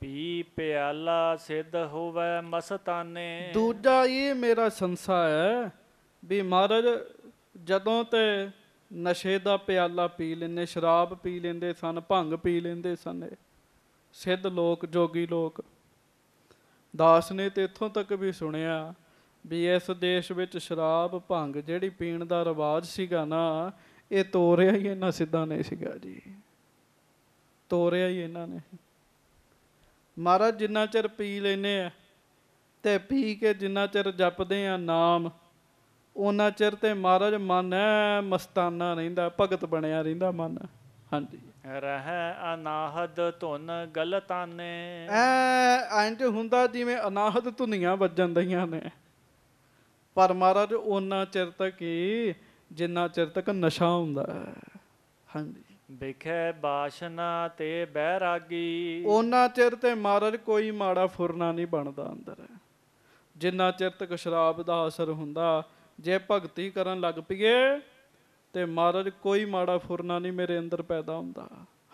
ਪੀ ਪਿਆਲਾ ਸਿੱਧ ਹੋਵੇ ਮਸਤਾਨੇ ਦੂਜਾ ਇਹ ਮੇਰਾ ਸੰਸਾ ਹੈ ਵੀ ਮਹਾਰਾਜ ਜਦੋਂ ਤੇ ਨਸ਼ੇ ਦਾ ਪਿਆਲਾ ਪੀ ਲੈਂਦੇ ਸ਼ਰਾਬ ਪੀ ਲੈਂਦੇ ਸਨ ਭੰਗ ਪੀ ਲੈਂਦੇ ਸਨ ਸਿੱਧ ਲੋਕ ਜੋਗੀ ਲੋਕ ਦਾਸ ਨੇ ਤੇ ਇਥੋਂ ਤੱਕ ਵੀ ਸੁਣਿਆ ਵੀ ਇਸ ਦੇਸ਼ ਵਿੱਚ ਸ਼ਰਾਬ ਭੰਗ ਜਿਹੜੀ ਪੀਣ ਦਾ ਰਿਵਾਜ ਸੀਗਾ ਨਾ ਇਹ ਤੋਰਿਆ ਹੀ ਇਹਨਾਂ ਸਿੱਧਾਂ ਨੇ ਸੀਗਾ ਜੀ ਤੋਰਿਆ ਹੀ ਇਹਨਾਂ ਨੇ ਮਹਾਰਾਜ ਜਿੰਨਾ ਚਿਰ ਪੀ ਲੈਨੇ ਆ ਤੇ ਪੀ ਕੇ ਜਿੰਨਾ ਚਿਰ ਜਪਦੇ ਆ ਨਾਮ ਉਹਨਾਂ ਚਿਰ ਤੇ ਮਹਾਰਾਜ ਮਨ ਮਸਤਾਨਾ ਰਹਿੰਦਾ ਭਗਤ ਬਣਿਆ ਰਹਿੰਦਾ ਮਨ ਹਾਂਜੀ ਰਹਿ ਅਨਾਹਦ ਧੁਨ ਗਲਤਾਨੇ ਐ ਇੰਜ ਹੁੰਦਾ ਜਿਵੇਂ ਅਨਾਹਦ ਧੁਨੀਆਂ ਵੱਜਣ ਦਈਆਂ ਨੇ ਪਰ ਮਹਾਰਾਜ ਉਹਨਾਂ ਚਿਰ ਤੱਕ ਹੀ ਜਿੰਨਾ ਚਿਰ ਤੱਕ ਨਸ਼ਾ ਹੁੰਦਾ ਹਾਂਜੀ ਵੇਖੇ ਬਾਸ਼ਨਾ ਤੇ ਬੈਰਾਗੀ ਉਹਨਾਂ ਚਿਰ ਤੇ ਮਹਾਰਾਜ ਕੋਈ ਮਾੜਾ ਫੁਰਨਾ ਨਹੀਂ ਬਣਦਾ ਅੰਦਰ ਜਿੰਨਾ ਚਿਰ ਤੱਕ ਸ਼ਰਾਬ ਦਾ ਅਸਰ ਹੁੰਦਾ ਜੇ ਭਗਤੀ ਕਰਨ ਲੱਗ ਪਈਏ ਤੇ ਮਹਾਰਾਜ ਕੋਈ ਮਾੜਾ ਫੁਰਨਾ ਨਹੀਂ ਮੇਰੇ ਅੰਦਰ ਪੈਦਾ ਹੁੰਦਾ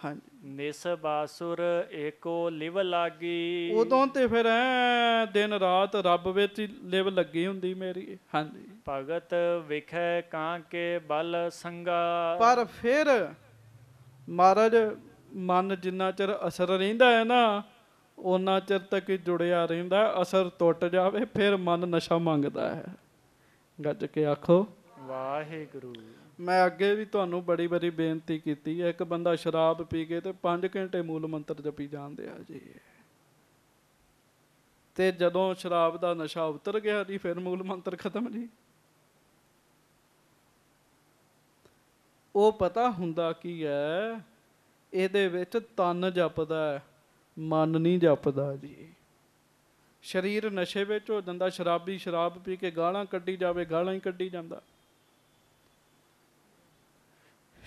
ਹਾਂਜੀ ਨਿਸ ਬਾਸੁਰ ਏਕੋ ਲਿਵ ਲਾਗੀ ਉਦੋਂ ਤੇ ਫਿਰ ਐ ਦਿਨ ਰਾਤ ਰੱਬ ਵਿੱਚ ਲਿਵ ਲੱਗੀ ਹੁੰਦੀ ਮੇਰੀ ਹਾਂਜੀ ਭਗਤ ਵਿਖੇ ਕਾਂ ਕੇ ਬਲ ਸੰਗਾ ਪਰ ਫਿਰ ਮਹਾਰਾਜ ਮਨ ਜਿੰਨਾ ਚਿਰ ਅਸਰ ਰਹਿੰਦਾ ਹੈ ਨਾ ਉਹਨਾਂ ਚਿਰ ਤੱਕ ਜੁੜਿਆ ਰਹਿੰਦਾ ਅਸਰ ਟੁੱਟ ਜਾਵੇ ਫਿਰ ਮਨ ਨਸ਼ਾ ਮੰਗਦਾ ਹੈ ਗੱਜ ਕੇ ਆਖੋ ਵਾਹਿਗੁਰੂ ਮੈਂ ਅੱਗੇ ਵੀ ਤੁਹਾਨੂੰ ਬੜੀ ਬੜੀ ਬੇਨਤੀ ਕੀਤੀ ਹੈ ਇੱਕ ਬੰਦਾ ਸ਼ਰਾਬ ਪੀ ਕੇ ਤੇ 5 ਘੰਟੇ ਮੂਲ ਮੰਤਰ ਜਪੀ ਜਾਂਦੇ ਆ ਜੀ ਤੇ ਜਦੋਂ ਸ਼ਰਾਬ ਦਾ ਨਸ਼ਾ ਉਤਰ ਗਿਆ ਜੀ ਫਿਰ ਮੂਲ ਮੰਤਰ ਖਤਮ ਜੀ ਉਹ ਪਤਾ ਹੁੰਦਾ ਕੀ ਹੈ ਇਹਦੇ ਵਿੱਚ ਤਨ ਜਪਦਾ ਮਨ ਨਹੀਂ ਜਪਦਾ ਜੀ ਸਰੀਰ ਨਸ਼ੇ ਵਿੱਚ ਹੋ ਜਾਂਦਾ ਸ਼ਰਾਬੀ ਸ਼ਰਾਬ ਪੀ ਕੇ ਗਾਲਾਂ ਕੱਢੀ ਜਾਵੇ ਗਾਲਾਂ ਹੀ ਕੱਢੀ ਜਾਂਦਾ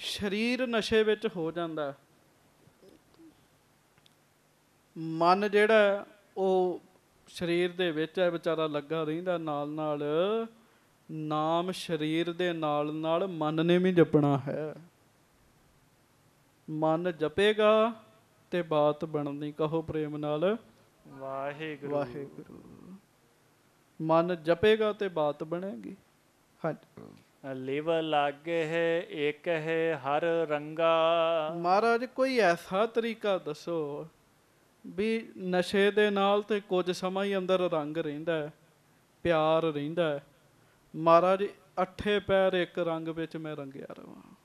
ਸਰੀਰ ਨਸ਼ੇ ਵਿੱਚ ਹੋ ਜਾਂਦਾ ਮਨ ਜਿਹੜਾ ਉਹ ਸਰੀਰ ਦੇ ਵਿੱਚ ਹੈ ਵਿਚਾਰਾ ਲੱਗਾ ਰਹਿੰਦਾ ਨਾਲ ਨਾਲ ਨਾਮ ਸਰੀਰ ਦੇ ਨਾਲ ਨਾਲ ਮਨ ਨੇ ਵੀ ਜਪਣਾ ਹੈ ਮਨ ਜਪੇਗਾ ਤੇ ਬਾਤ ਬਣਨੀ ਕਹੋ ਪ੍ਰੇਮ ਨਾਲ ਵਾਹਿਗੁਰੂ ਵਾਹਿਗੁਰੂ ਮਨ ਜਪੇਗਾ ਤੇ ਬਾਤ ਬਣੇਗੀ ਹਾਂਜੀ ਲਿਵ ਲੱਗ ਹੈ ਇੱਕ ਹੈ ਹਰ ਰੰਗਾ ਮਹਾਰਾਜ ਕੋਈ ਐਸਾ ਤਰੀਕਾ ਦੱਸੋ ਵੀ ਨਸ਼ੇ ਦੇ ਨਾਲ ਤੇ ਕੁਝ ਸਮਾਂ ਹੀ ਅੰਦਰ ਰੰਗ ਰਹਿੰਦਾ ਹੈ ਪਿਆਰ ਰਹਿੰਦਾ ਹੈ ਮਹਾਰਾਜ ਅੱਠੇ ਪੈਰ ਇੱਕ ਰੰਗ ਵਿੱਚ ਮੈਂ ਰੰਗਿਆ ਰਵਾਂ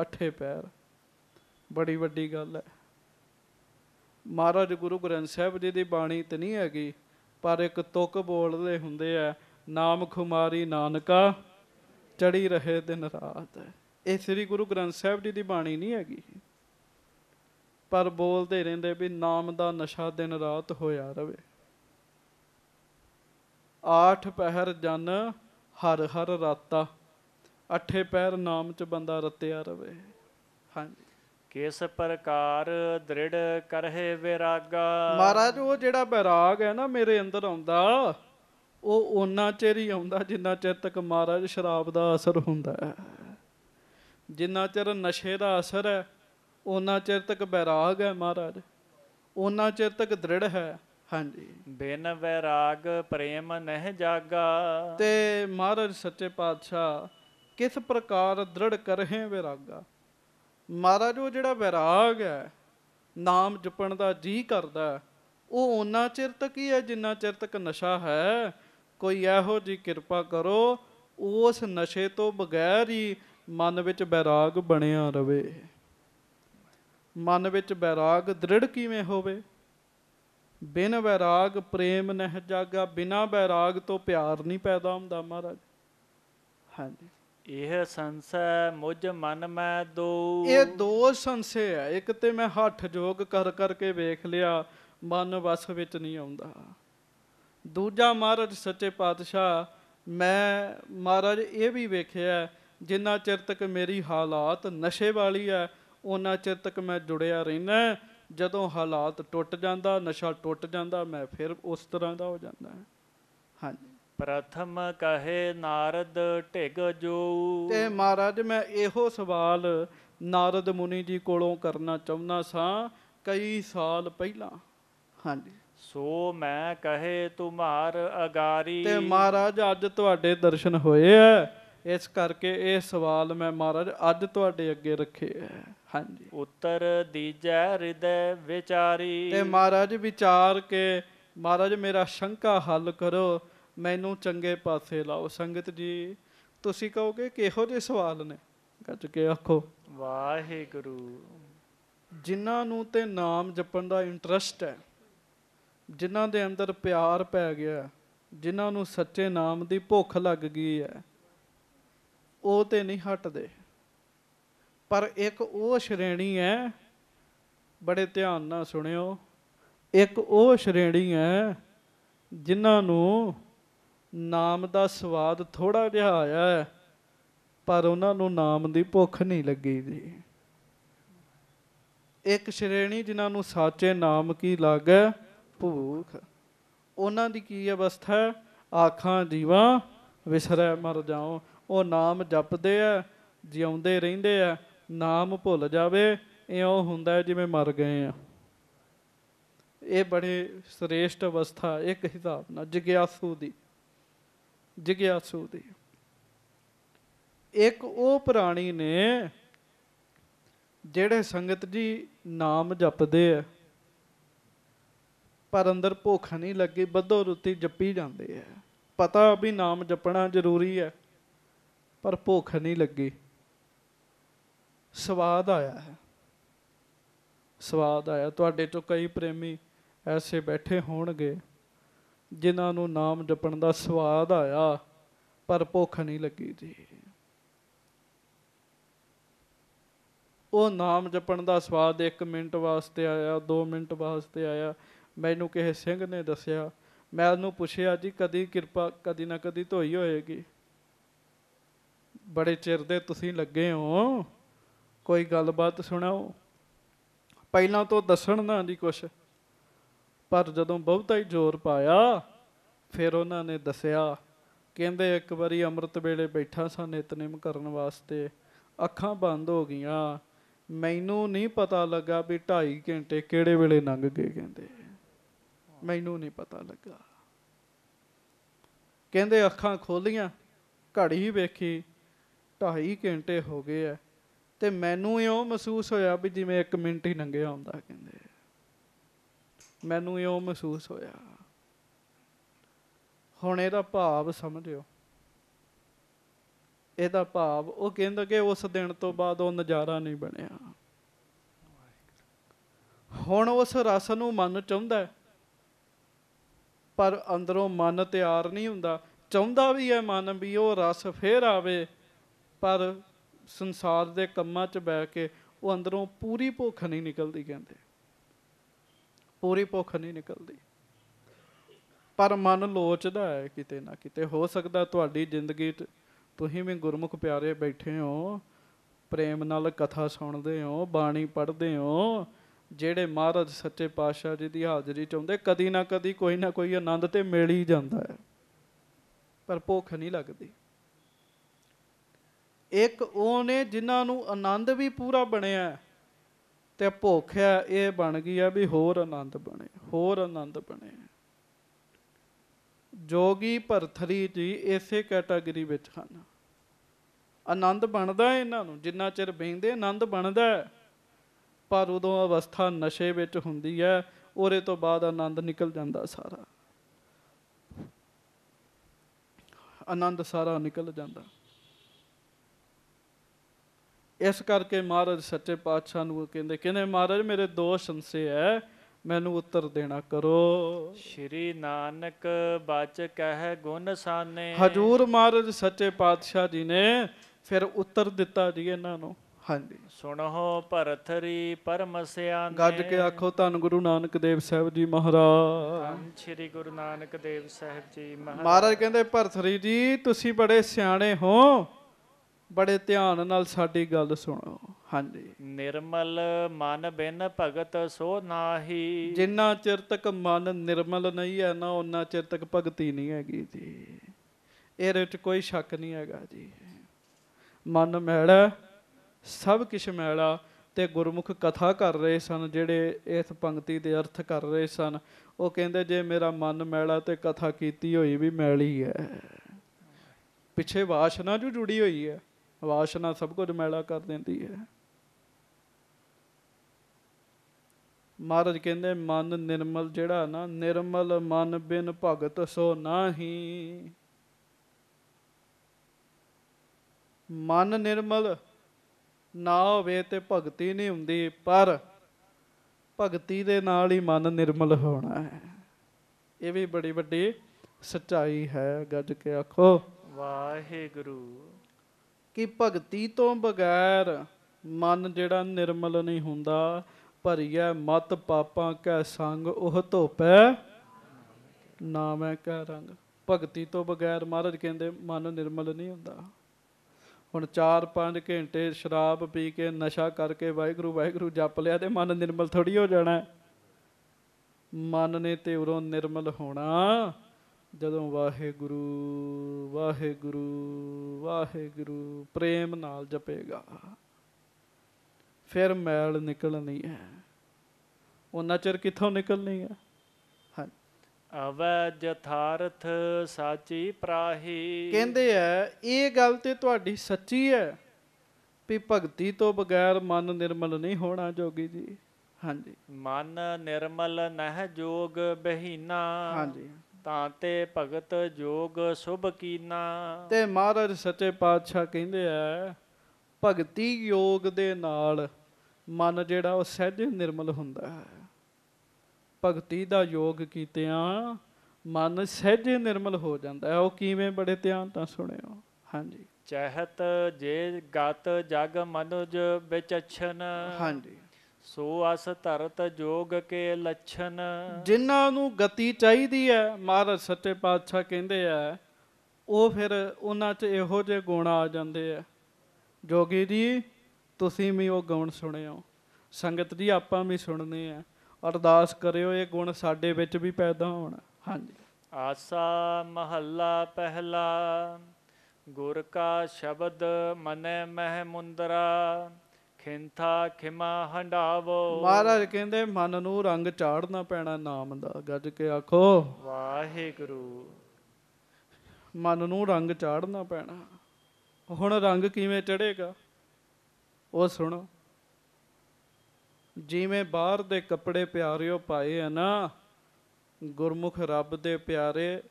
ਅੱਠੇ ਪੈਰ ਬੜੀ ਵੱਡੀ ਗੱਲ ਹੈ ਮਹਾਰਾਜ ਗੁਰੂ ਗ੍ਰੰਥ ਸਾਹਿਬ ਜੀ ਦੀ ਬਾਣੀ ਤੇ ਨਹੀਂ ਹੈਗੀ ਪਰ ਇੱਕ ਤੁਕ ਬੋਲਦੇ ਹੁੰਦੇ ਆ ਨਾਮ ਖੁਮਾਰੀ ਨਾਨਕਾ ਚੜੀ ਰਹੇ ਦਿਨ ਰਾਤ ਇਹ ਸ੍ਰੀ ਗੁਰੂ ਗ੍ਰੰਥ ਸਾਹਿਬ ਜੀ ਦੀ ਬਾਣੀ ਨਹੀਂ ਹੈਗੀ ਪਰ ਬੋਲਦੇ ਰਹਿੰਦੇ ਵੀ ਨਾਮ ਦਾ ਨਸ਼ਾ ਦਿਨ ਰਾਤ ਹੋਇਆ ਰਵੇ ਆਠ ਪਹਿਰ ਜਨ ਹਰ ਹਰ ਰਾਤਾ ਅੱਠੇ ਪਹਿਰ ਨਾਮ ਚ ਬੰਦਾ ਰਤਿਆ ਰਵੇ ਹਾਂਜੀ ਕਿਸ ਪ੍ਰਕਾਰ ਦ੍ਰਿੜ ਕਰਹਿ ਵਿਰਾਗਾ ਮਹਾਰਾਜ ਉਹ ਜਿਹੜਾ ਵਿਰਾਗ ਹੈ ਨਾ ਮੇਰੇ ਅੰਦਰ ਆਉਂਦਾ ਉਹ ਉਹਨਾਂ ਚਿਰ ਹੀ ਆਉਂਦਾ ਜਿੰਨਾ ਚਿਰ ਤੱਕ ਮਹਾਰਾਜ ਸ਼ਰਾਬ ਦਾ ਅਸਰ ਹੁੰਦਾ ਹੈ ਜਿੰਨਾ ਚਿਰ ਨਸ਼ੇ ਦਾ ਅਸਰ ਹੈ ਉਹਨਾਂ ਚਿਰ ਤੱਕ ਵਿਰਾਗ ਹੈ ਮਹਾਰਾਜ ਉਹਨਾਂ ਚਿਰ ਤੱਕ ਦ੍ਰਿੜ ਹੈ ਹਾਂਜੀ ਬਿਨ ਵਿਰਾਗ ਪ੍ਰੇਮ ਨਹਿ ਜਾਗਾ ਤੇ ਮਹਾਰਾਜ ਸੱਚੇ ਪਾਤਸ਼ਾਹ ਕਿਸ ਪ੍ਰਕਾਰ ਦ੍ਰਿੜ ਕਰਹਿ ਵਿਰਾਗਾ ਮਹਾਰਾਜ ਉਹ ਜਿਹੜਾ ਵਿਰਾਗ ਹੈ ਨਾਮ ਜਪਣ ਦਾ ਜੀ ਕਰਦਾ ਉਹ ਉਹਨਾਂ ਚਿਰ ਤੱਕ ਹੀ ਹੈ ਜਿੰਨਾ ਚਿਰ ਤੱਕ ਨਸ਼ਾ ਹੈ ਕੋਈ ਇਹੋ ਜੀ ਕਿਰਪਾ ਕਰੋ ਉਸ ਨਸ਼ੇ ਤੋਂ ਬਗੈਰ ਹੀ ਮਨ ਵਿੱਚ ਬੈਰਾਗ ਬਣਿਆ ਰਵੇ ਮਨ ਵਿੱਚ ਬੈਰਾਗ ਦ੍ਰਿੜ ਕਿਵੇਂ ਹੋਵੇ ਬਿਨ ਬੈਰਾਗ ਪ੍ਰੇਮ ਨਹਿ ਜਾਗਾ ਬਿਨਾ ਬੈਰਾਗ ਤੋਂ ਪਿਆਰ ਨਹੀਂ ਪੈਦਾ ਹੁੰਦਾ ਮਹਾਰਾਜ ਹਾਂਜੀ ਇਹ ਸੰਸੈ ਮੁਝ ਮਨ ਮੈਂ ਦੋ ਇਹ ਦੋ ਸੰਸੇ ਆ ਇੱਕ ਤੇ ਮੈਂ ਹੱਠ ਜੋਗ ਕਰ ਕਰਕੇ ਵੇਖ ਲਿਆ ਮਨ ਵਸ ਵਿੱਚ ਨਹੀਂ ਆਉਂਦਾ ਦੂਜਾ ਮਹਾਰਾਜ ਸੱਚੇ ਪਾਤਸ਼ਾਹ ਮੈਂ ਮਹਾਰਾਜ ਇਹ ਵੀ ਵੇਖਿਆ ਜਿੰਨਾ ਚਿਰ ਤੱਕ ਮੇਰੀ ਹਾਲਾਤ ਨਸ਼ੇ ਵਾਲੀ ਹੈ ਉਹਨਾਂ ਚਿਰ ਤੱਕ ਮੈਂ ਜੁੜਿਆ ਰਹਿਣਾ ਜਦੋਂ ਹਾਲਾਤ ਟੁੱਟ ਜਾਂਦਾ ਨਸ਼ਾ ਟੁੱਟ ਜਾਂਦਾ ਮੈਂ ਫਿਰ ਉਸ ਤਰ੍ਹਾਂ ਦਾ ਹੋ ਜਾਂਦਾ ਹਾਂਜੀ ਪ੍ਰਥਮ ਕਹੇ ਨਾਰਦ ਢਿਗ ਜੋ ਤੇ ਮਹਾਰਾਜ ਮੈਂ ਇਹੋ ਸਵਾਲ ਨਾਰਦ ਮੁਨੀ ਜੀ ਕੋਲੋਂ ਕਰਨਾ ਚਾਹੁੰਦਾ ਸਾਂ ਕਈ ਸਾਲ ਪਹਿਲਾਂ ਹਾਂਜੀ ਸੋ ਮੈਂ ਕਹੇ ਤੁਮਾਰ ਅਗਾਰੀ ਤੇ ਮਹਾਰਾਜ ਅੱਜ ਤੁਹਾਡੇ ਦਰਸ਼ਨ ਹੋਏ ਐ ਇਸ ਕਰਕੇ ਇਹ ਸਵਾਲ ਮੈਂ ਮਹਾਰਾਜ ਅੱਜ ਤੁਹਾਡੇ ਅੱਗੇ ਰੱਖੇ ਐ ਹਾਂਜੀ ਉੱਤਰ ਦੀਜੈ ਹਿਰਦੈ ਵਿਚਾਰੀ ਤੇ ਮਹਾਰਾਜ ਵਿਚਾਰ ਕੇ ਮਹਾਰਾਜ ਮੇਰਾ ਸ਼ੰਕਾ ਹੱਲ ਕਰੋ ਮੈਨੂੰ ਚੰਗੇ ਪਾਸੇ ਲਾਓ ਸੰਗਤ ਜੀ ਤੁਸੀਂ ਕਹੋਗੇ ਕਿਹੋ ਜਿਹੇ ਸਵਾਲ ਨੇ ਗੱਜ ਕੇ ਆਖੋ ਵਾਹਿਗੁਰੂ ਜਿਨ੍ਹਾਂ ਨੂੰ ਤੇ ਨਾਮ ਜਪਣ ਦਾ ਇੰਟਰਸਟ ਹੈ ਜਿਨ੍ਹਾਂ ਦੇ ਅੰਦਰ ਪਿਆਰ ਪੈ ਗਿਆ ਜਿਨ੍ਹਾਂ ਨੂੰ ਸੱਚੇ ਨਾਮ ਦੀ ਭੁੱਖ ਲੱਗ ਗਈ ਹੈ ਉਹ ਤੇ ਨਹੀਂ ਹਟਦੇ ਪਰ ਇੱਕ ਉਹ ਸ਼੍ਰੇਣੀ ਹੈ ਬੜੇ ਧਿਆਨ ਨਾਲ ਸੁਣਿਓ ਇੱਕ ਉਹ ਸ਼੍ਰੇਣੀ ਹੈ ਜਿਨ੍ਹਾਂ ਨੂੰ ਨਾਮ ਦਾ ਸਵਾਦ ਥੋੜਾ ਜਿਹਾ ਆਇਆ ਹੈ ਪਰ ਉਹਨਾਂ ਨੂੰ ਨਾਮ ਦੀ ਭੁੱਖ ਨਹੀਂ ਲੱਗੀ ਜੀ ਇੱਕ ਸ਼੍ਰੇਣੀ ਜਿਨ੍ਹਾਂ ਨੂੰ ਸਾਚੇ ਨਾਮ ਕੀ ਲੱਗੈ ਭੂਖ ਉਹਨਾਂ ਦੀ ਕੀ ਅਵਸਥਾ ਆਖਾਂ ਦੀਵਾ ਵਿਸਰੈ ਮਰ ਜਾਉ ਉਹ ਨਾਮ ਜਪਦੇ ਆ ਜਿਉਂਦੇ ਰਹਿੰਦੇ ਆ ਨਾਮ ਭੁੱਲ ਜਾਵੇ ਇਉਂ ਹੁੰਦਾ ਜਿਵੇਂ ਮਰ ਗਏ ਆ ਇਹ ਬੜੇ ਸ੍ਰੇਸ਼ਟ ਅਵਸਥਾ ਇੱਕ ਹਿਸਾਬ ਨਾਲ ਜਗਿਆਸੂ ਦੀ ਜਿਗਿਆਸੂ ਦੀ ਇੱਕ ਉਹ ਪ੍ਰਾਣੀ ਨੇ ਜਿਹੜੇ ਸੰਗਤ ਜੀ ਨਾਮ ਜਪਦੇ ਆ ਪਰ ਅੰਦਰ ਭੁੱਖ ਨਹੀਂ ਲੱਗੀ ਬੱਧੋ ਰੁੱਤੀ ਜੱਪੀ ਜਾਂਦੇ ਆ ਪਤਾ ਵੀ ਨਾਮ ਜਪਣਾ ਜ਼ਰੂਰੀ ਹੈ ਪਰ ਭੁੱਖ ਨਹੀਂ ਲੱਗੀ ਸਵਾਦ ਆਇਆ ਹੈ ਸਵਾਦ ਆਇਆ ਤੁਹਾਡੇ ਤੋਂ ਕਈ ਪ੍ਰੇਮੀ ਐਸੇ ਬੈਠੇ ਹੋਣਗੇ ਜਿਨ੍ਹਾਂ ਨੂੰ ਨਾਮ ਜਪਣ ਦਾ ਸਵਾਦ ਆਇਆ ਪਰ ਭੁੱਖ ਨਹੀਂ ਲੱਗੀ ਜੀ ਉਹ ਨਾਮ ਜਪਣ ਦਾ ਸਵਾਦ 1 ਮਿੰਟ ਵਾਸਤੇ ਆਇਆ 2 ਮਿੰਟ ਵਾਸਤੇ ਆਇਆ ਮੈਨੂੰ ਕਿਸੇ ਸਿੰਘ ਨੇ ਦੱਸਿਆ ਮੈਂ ਉਹਨੂੰ ਪੁੱਛਿਆ ਜੀ ਕਦੀ ਕਿਰਪਾ ਕਦੀ ਨਾ ਕਦੀ ਧੋਈ ਹੋਏਗੀ ਬੜੇ ਚਿਰ ਦੇ ਤੁਸੀਂ ਲੱਗੇ ਹੋ ਕੋਈ ਗੱਲਬਾਤ ਸੁਣਾਓ ਪਹਿਲਾਂ ਤੋਂ ਦੱਸਣ ਨਾ ਜੀ ਕੁਛ ਪਰ ਜਦੋਂ ਬਹੁਤਾ ਹੀ ਜ਼ੋਰ ਪਾਇਆ ਫਿਰ ਉਹਨਾਂ ਨੇ ਦੱਸਿਆ ਕਹਿੰਦੇ ਇੱਕ ਵਾਰੀ ਅੰਮ੍ਰਿਤ ਵੇਲੇ ਬੈਠਾ ਸਾਂ ਨਿਤਨੇਮ ਕਰਨ ਵਾਸਤੇ ਅੱਖਾਂ ਬੰਦ ਹੋ ਗਈਆਂ ਮੈਨੂੰ ਨਹੀਂ ਪਤਾ ਲੱਗਾ ਵੀ 2.5 ਘੰਟੇ ਕਿਹੜੇ ਵੇਲੇ ਲੰਘ ਗਏ ਕਹਿੰਦੇ ਮੈਨੂੰ ਨਹੀਂ ਪਤਾ ਲੱਗਾ ਕਹਿੰਦੇ ਅੱਖਾਂ ਖੋਲੀਆਂ ਘੜੀ ਵੇਖੀ 2.5 ਘੰਟੇ ਹੋ ਗਏ ਤੇ ਮੈਨੂੰ ਇਉਂ ਮਹਿਸੂਸ ਹੋਇਆ ਵੀ ਜਿਵੇਂ 1 ਮਿੰਟ ਹੀ ਲੰਘਿਆ ਹੁੰਦਾ ਕਹਿੰਦੇ ਮੈਨੂੰ ਇਉਂ ਮਹਿਸੂਸ ਹੋਇਆ ਹੁਣ ਇਹਦਾ ਭਾਵ ਸਮਝਿਓ ਇਹਦਾ ਭਾਵ ਉਹ ਕਹਿੰਦਾ ਕਿ ਉਸ ਦਿਨ ਤੋਂ ਬਾਅਦ ਉਹ ਨਜ਼ਾਰਾ ਨਹੀਂ ਬਣਿਆ ਹੁਣ ਉਸ ਰਸ ਨੂੰ ਮਨ ਚਾਹੁੰਦਾ ਪਰ ਅੰਦਰੋਂ ਮਨ ਤਿਆਰ ਨਹੀਂ ਹੁੰਦਾ ਚਾਹੁੰਦਾ ਵੀ ਹੈ ਮਨ ਵੀ ਉਹ ਰਸ ਫੇਰ ਆਵੇ ਪਰ ਸੰਸਾਰ ਦੇ ਕੰਮਾਂ 'ਚ ਬੈ ਕੇ ਉਹ ਅੰਦਰੋਂ ਪੂਰੀ ਭੁੱਖ ਨਹੀਂ ਨਿਕਲਦੀ ਕਹਿੰਦੇ ਪੂਰੀ ਭੁੱਖ ਨਹੀਂ ਨਿਕਲਦੀ ਪਰ ਮਨ ਲੋਚਦਾ ਹੈ ਕਿਤੇ ਨਾ ਕਿਤੇ ਹੋ ਸਕਦਾ ਤੁਹਾਡੀ ਜ਼ਿੰਦਗੀ 'ਚ ਤੁਸੀਂ ਵੀ ਗੁਰਮੁਖ ਪਿਆਰੇ ਬੈਠੇ ਹੋ ਪ੍ਰੇਮ ਨਾਲ ਕਥਾ ਸੁਣਦੇ ਹੋ ਬਾਣੀ ਪੜ੍ਹਦੇ ਹੋ ਜਿਹੜੇ ਮਹਾਰਾਜ ਸੱਚੇ ਪਾਤਸ਼ਾਹ ਜੀ ਦੀ ਹਾਜ਼ਰੀ 'ਚ ਆਉਂਦੇ ਕਦੀ ਨਾ ਕਦੀ ਕੋਈ ਨਾ ਕੋਈ ਆਨੰਦ ਤੇ ਮਿਲ ਹੀ ਜਾਂਦਾ ਹੈ ਪਰ ਭੁੱਖ ਨਹੀਂ ਲੱਗਦੀ ਇੱਕ ਉਹ ਨੇ ਜਿਨ੍ਹਾਂ ਨੂੰ ਆਨੰਦ ਵੀ ਪੂਰਾ ਬਣਿਆ ਹੈ ਤੇ ਹੈ ਇਹ ਬਣ ਗਈ ਆ ਵੀ ਹੋਰ ਆਨੰਦ ਬਣੇ ਹੋਰ ਆਨੰਦ ਬਣੇ ਜੋਗੀ ਭਰਥਰੀ ਜੀ ਇਸੇ ਕੈਟਾਗਰੀ ਵਿੱਚ ਹਨ ਆਨੰਦ ਬਣਦਾ ਇਹਨਾਂ ਨੂੰ ਜਿੰਨਾ ਚਿਰ ਬੈਂਦੇ ਆਨੰਦ ਬਣਦਾ ਪਰ ਉਦੋਂ ਅਵਸਥਾ ਨਸ਼ੇ ਵਿੱਚ ਹੁੰਦੀ ਹੈ ਉਹਦੇ ਤੋਂ ਬਾਅਦ ਆਨੰਦ ਨਿਕਲ ਜਾਂਦਾ ਸਾਰਾ ਆਨੰਦ ਸਾਰਾ ਨਿਕਲ ਜਾਂਦਾ ਇਸ ਕਰਕੇ ਮਹਾਰਾਜ ਸੱਚੇ ਪਾਤਸ਼ਾਹ ਨੂੰ ਕਹਿੰਦੇ ਕਹਿੰਦੇ ਮਹਾਰਾਜ ਮੇਰੇ ਦੋ ਸੰਸੇ ਹੈ ਮੈਨੂੰ ਉੱਤਰ ਦੇਣਾ ਕਰੋ ਸ਼੍ਰੀ ਨਾਨਕ ਬਚ ਕਹਿ ਗੁਣ ਸਾਨੇ ਹਜੂਰ ਮਹਾਰਾਜ ਸੱਚੇ ਪਾਤਸ਼ਾਹ ਜੀ ਨੇ ਫਿਰ ਉੱਤਰ ਦਿੱਤਾ ਜੀ ਇਹਨਾਂ ਨੂੰ ਹਾਂਜੀ ਸੁਣੋ ਭਰਥਰੀ ਪਰਮ ਸਿਆਣ ਗੱਜ ਕੇ ਆਖੋ ਧੰਨ ਗੁਰੂ ਨਾਨਕ ਦੇਵ ਸਾਹਿਬ ਜੀ ਮਹਾਰਾਜ ਸ਼੍ਰੀ ਗੁਰੂ ਨਾਨਕ ਦੇਵ ਸਾਹਿਬ ਜੀ ਮਹਾਰਾਜ ਮਹਾਰਾਜ ਕਹਿੰਦੇ ਭਰਥਰੀ ਜੀ ਤੁਸੀਂ ਬੜੇ ਸਿਆਣੇ ਹੋ ਬੜੇ ਧਿਆਨ ਨਾਲ ਸਾਡੀ ਗੱਲ ਸੁਣੋ ਹਾਂਜੀ ਨਿਰਮਲ ਮਨ ਬਿਨ ਭਗਤ ਸੋ ਨਾਹੀ ਜਿੰਨਾ ਚਿਰ ਤੱਕ ਮਨ ਨਿਰਮਲ ਨਹੀਂ ਹੈ ਨਾ ਉਹਨਾਂ ਚਿਰ ਤੱਕ ਭਗਤੀ ਨਹੀਂ ਹੈਗੀ ਜੀ ਇਹਦੇ ਵਿੱਚ ਕੋਈ ਸ਼ੱਕ ਨਹੀਂ ਹੈਗਾ ਜੀ ਮਨ ਮੈਲਾ ਸਭ ਕੁਝ ਮੈਲਾ ਤੇ ਗੁਰਮੁਖ ਕਥਾ ਕਰ ਰਹੇ ਸਨ ਜਿਹੜੇ ਇਸ ਪੰਕਤੀ ਦੇ ਅਰਥ ਕਰ ਰਹੇ ਸਨ ਉਹ ਕਹਿੰਦੇ ਜੇ ਮੇਰਾ ਮਨ ਮੈਲਾ ਤੇ ਕਥਾ ਕੀਤੀ ਹੋਈ ਵੀ ਮੈਲੀ ਹੈ ਪਿੱਛੇ ਵਾਸ਼ਨਾ ਜੂ ਜੁੜੀ ਹੋਈ ਹੈ ਵਾਸ਼ਨਾ ਸਭ ਕੁਝ ਮੈਲਾ ਕਰ ਦਿੰਦੀ ਹੈ ਮਹਾਰਾਜ ਕਹਿੰਦੇ ਮਨ ਨਿਰਮਲ ਜਿਹੜਾ ਨਾ ਨਿਰਮਲ ਮਨ ਬਿਨ ਭਗਤ ਸੋ ਨਾਹੀ ਮਨ ਨਿਰਮਲ ਨਾ ਹੋਵੇ ਤੇ ਭਗਤੀ ਨਹੀਂ ਹੁੰਦੀ ਪਰ ਭਗਤੀ ਦੇ ਨਾਲ ਹੀ ਮਨ ਨਿਰਮਲ ਹੋਣਾ ਹੈ ਇਹ ਵੀ ਬੜੀ ਵੱਡੀ ਸਚਾਈ ਹੈ ਗੱਜ ਕੇ ਆਖੋ ਵਾਹਿਗੁਰੂ ਕਿ ਭਗਤੀ ਤੋਂ ਬਗੈਰ ਮਨ ਜਿਹੜਾ ਨਿਰਮਲ ਨਹੀਂ ਹੁੰਦਾ ਭਰੀਐ ਮਤ ਪਾਪਾਂ ਕੈ ਸੰਗ ਉਹ ਧੋਪੈ ਨਾਮੈ ਕੈ ਰੰਗ ਭਗਤੀ ਤੋਂ ਬਗੈਰ ਮਹਾਰਾਜ ਕਹਿੰਦੇ ਮਨ ਨਿਰਮਲ ਨਹੀਂ ਹੁੰਦਾ ਹੁਣ 4-5 ਘੰਟੇ ਸ਼ਰਾਬ ਪੀ ਕੇ ਨਸ਼ਾ ਕਰਕੇ ਵਾਹਿਗੁਰੂ ਵਾਹਿਗੁਰੂ ਜਪ ਲਿਆ ਤੇ ਮਨ ਨਿਰਮਲ ਥੋੜੀ ਹੋ ਜਾਣਾ ਮਨ ਨੇ ਤੇ ਉਰੋਂ ਨਿਰਮਲ ਹੋਣਾ ਜਦੋਂ ਵਾਹਿਗੁਰੂ ਵਾਹਿਗੁਰੂ ਵਾਹਿਗੁਰੂ ਪ੍ਰੇਮ ਨਾਲ ਜਪੇਗਾ ਫਿਰ ਮੈਲ ਨਿਕਲਣੀ ਹੈ ਉਹਨਾਂ ਚਿਰ ਕਿੱਥੋਂ ਨਿਕਲਣੀ ਹੈ ਅਵੈ ਜਥਾਰਥ ਸਾਚੀ ਪ੍ਰਾਹੀ ਕਹਿੰਦੇ ਐ ਇਹ ਗੱਲ ਤੇ ਤੁਹਾਡੀ ਸੱਚੀ ਹੈ ਵੀ ਭਗਤੀ ਤੋਂ ਬਗੈਰ ਮਨ ਨਿਰਮਲ ਨਹੀਂ ਹੋਣਾ ਜੋਗੀ ਜੀ ਹਾਂਜੀ ਮਨ ਨਿਰਮਲ ਨਹਿ ਜੋਗ ਬਹੀਨਾ ਹਾਂਜੀ ਤਾਂ ਤੇ ਭਗਤ ਜੋਗ ਸੁਭ ਕੀਨਾ ਤੇ ਮਹਾਰਾਜ ਸੱਚੇ ਪਾਤਸ਼ਾਹ ਕਹਿੰਦੇ ਆ ਭਗਤੀ ਯੋਗ ਦੇ ਨਾਲ ਮਨ ਜਿਹੜਾ ਉਹ ਸਹਿਜ ਨਿਰਮਲ ਹੁੰਦਾ ਹੈ ਭਗਤੀ ਦਾ ਯੋਗ ਕੀਤਿਆਂ ਮਨ ਸਹਿਜ ਨਿਰਮਲ ਹੋ ਜਾਂਦਾ ਹੈ ਉਹ ਕਿਵੇਂ ਬੜੇ ਧਿਆਨ ਤਾਂ ਸੁਣਿਓ ਹਾਂਜੀ ਚਹਿਤ ਜੇ ਗਤ ਜਗ ਮਨੁਜ ਵਿਚ ਅਛਨ ਹਾਂਜੀ ਸੋ ਅਸ ਧਰਤ ਜੋਗ ਕੇ ਲੱਛਣ ਜਿਨ੍ਹਾਂ ਨੂੰ ਗਤੀ ਚਾਹੀਦੀ ਹੈ ਮਹਾਰਾਜ ਸੱਚੇ ਪਾਤਸ਼ਾਹ ਕਹਿੰਦੇ ਆ ਉਹ ਫਿਰ ਉਹਨਾਂ 'ਚ ਇਹੋ ਜਿਹੇ ਗੁਣ ਆ ਜਾਂਦੇ ਆ ਜੋਗੀ ਜੀ ਤੁਸੀਂ ਵੀ ਉਹ ਗੁਣ ਸੁਣਿਓ ਸੰਗਤ ਜੀ ਆਪਾਂ ਵੀ ਸੁਣਨੇ ਆ ਅਰਦਾਸ ਕਰਿਓ ਇਹ ਗੁਣ ਸਾਡੇ ਵਿੱਚ ਵੀ ਪੈਦਾ ਹੋਣ ਹਾਂਜੀ ਆਸਾ ਮਹੱਲਾ ਪਹਿਲਾ ਗੁਰ ਕਾ ਸ਼ਬਦ ਮਨੇ ਮਹਿ ਮੁੰਦਰਾ ਖਿੰਥਾ ਖਿਮਾ ਹੰਡਾਵੋ ਮਹਾਰਾਜ ਕਹਿੰਦੇ ਮਨ ਨੂੰ ਰੰਗ ਚਾੜਨਾ ਪੈਣਾ ਨਾਮ ਦਾ ਗੱਜ ਕੇ ਆਖੋ ਵਾਹਿਗੁਰੂ ਮਨ ਨੂੰ ਰੰਗ ਚਾੜਨਾ ਪੈਣਾ ਹੁਣ ਰੰਗ ਕਿਵੇਂ ਚੜੇਗਾ ਉਹ ਸੁਣੋ ਜਿਵੇਂ ਬਾਹਰ ਦੇ ਕੱਪੜੇ ਪਿਆਰਿਓ ਪਾਏ ਆ ਨਾ ਗੁਰਮੁਖ ਰੱਬ ਦੇ ਪਿਆਰੇ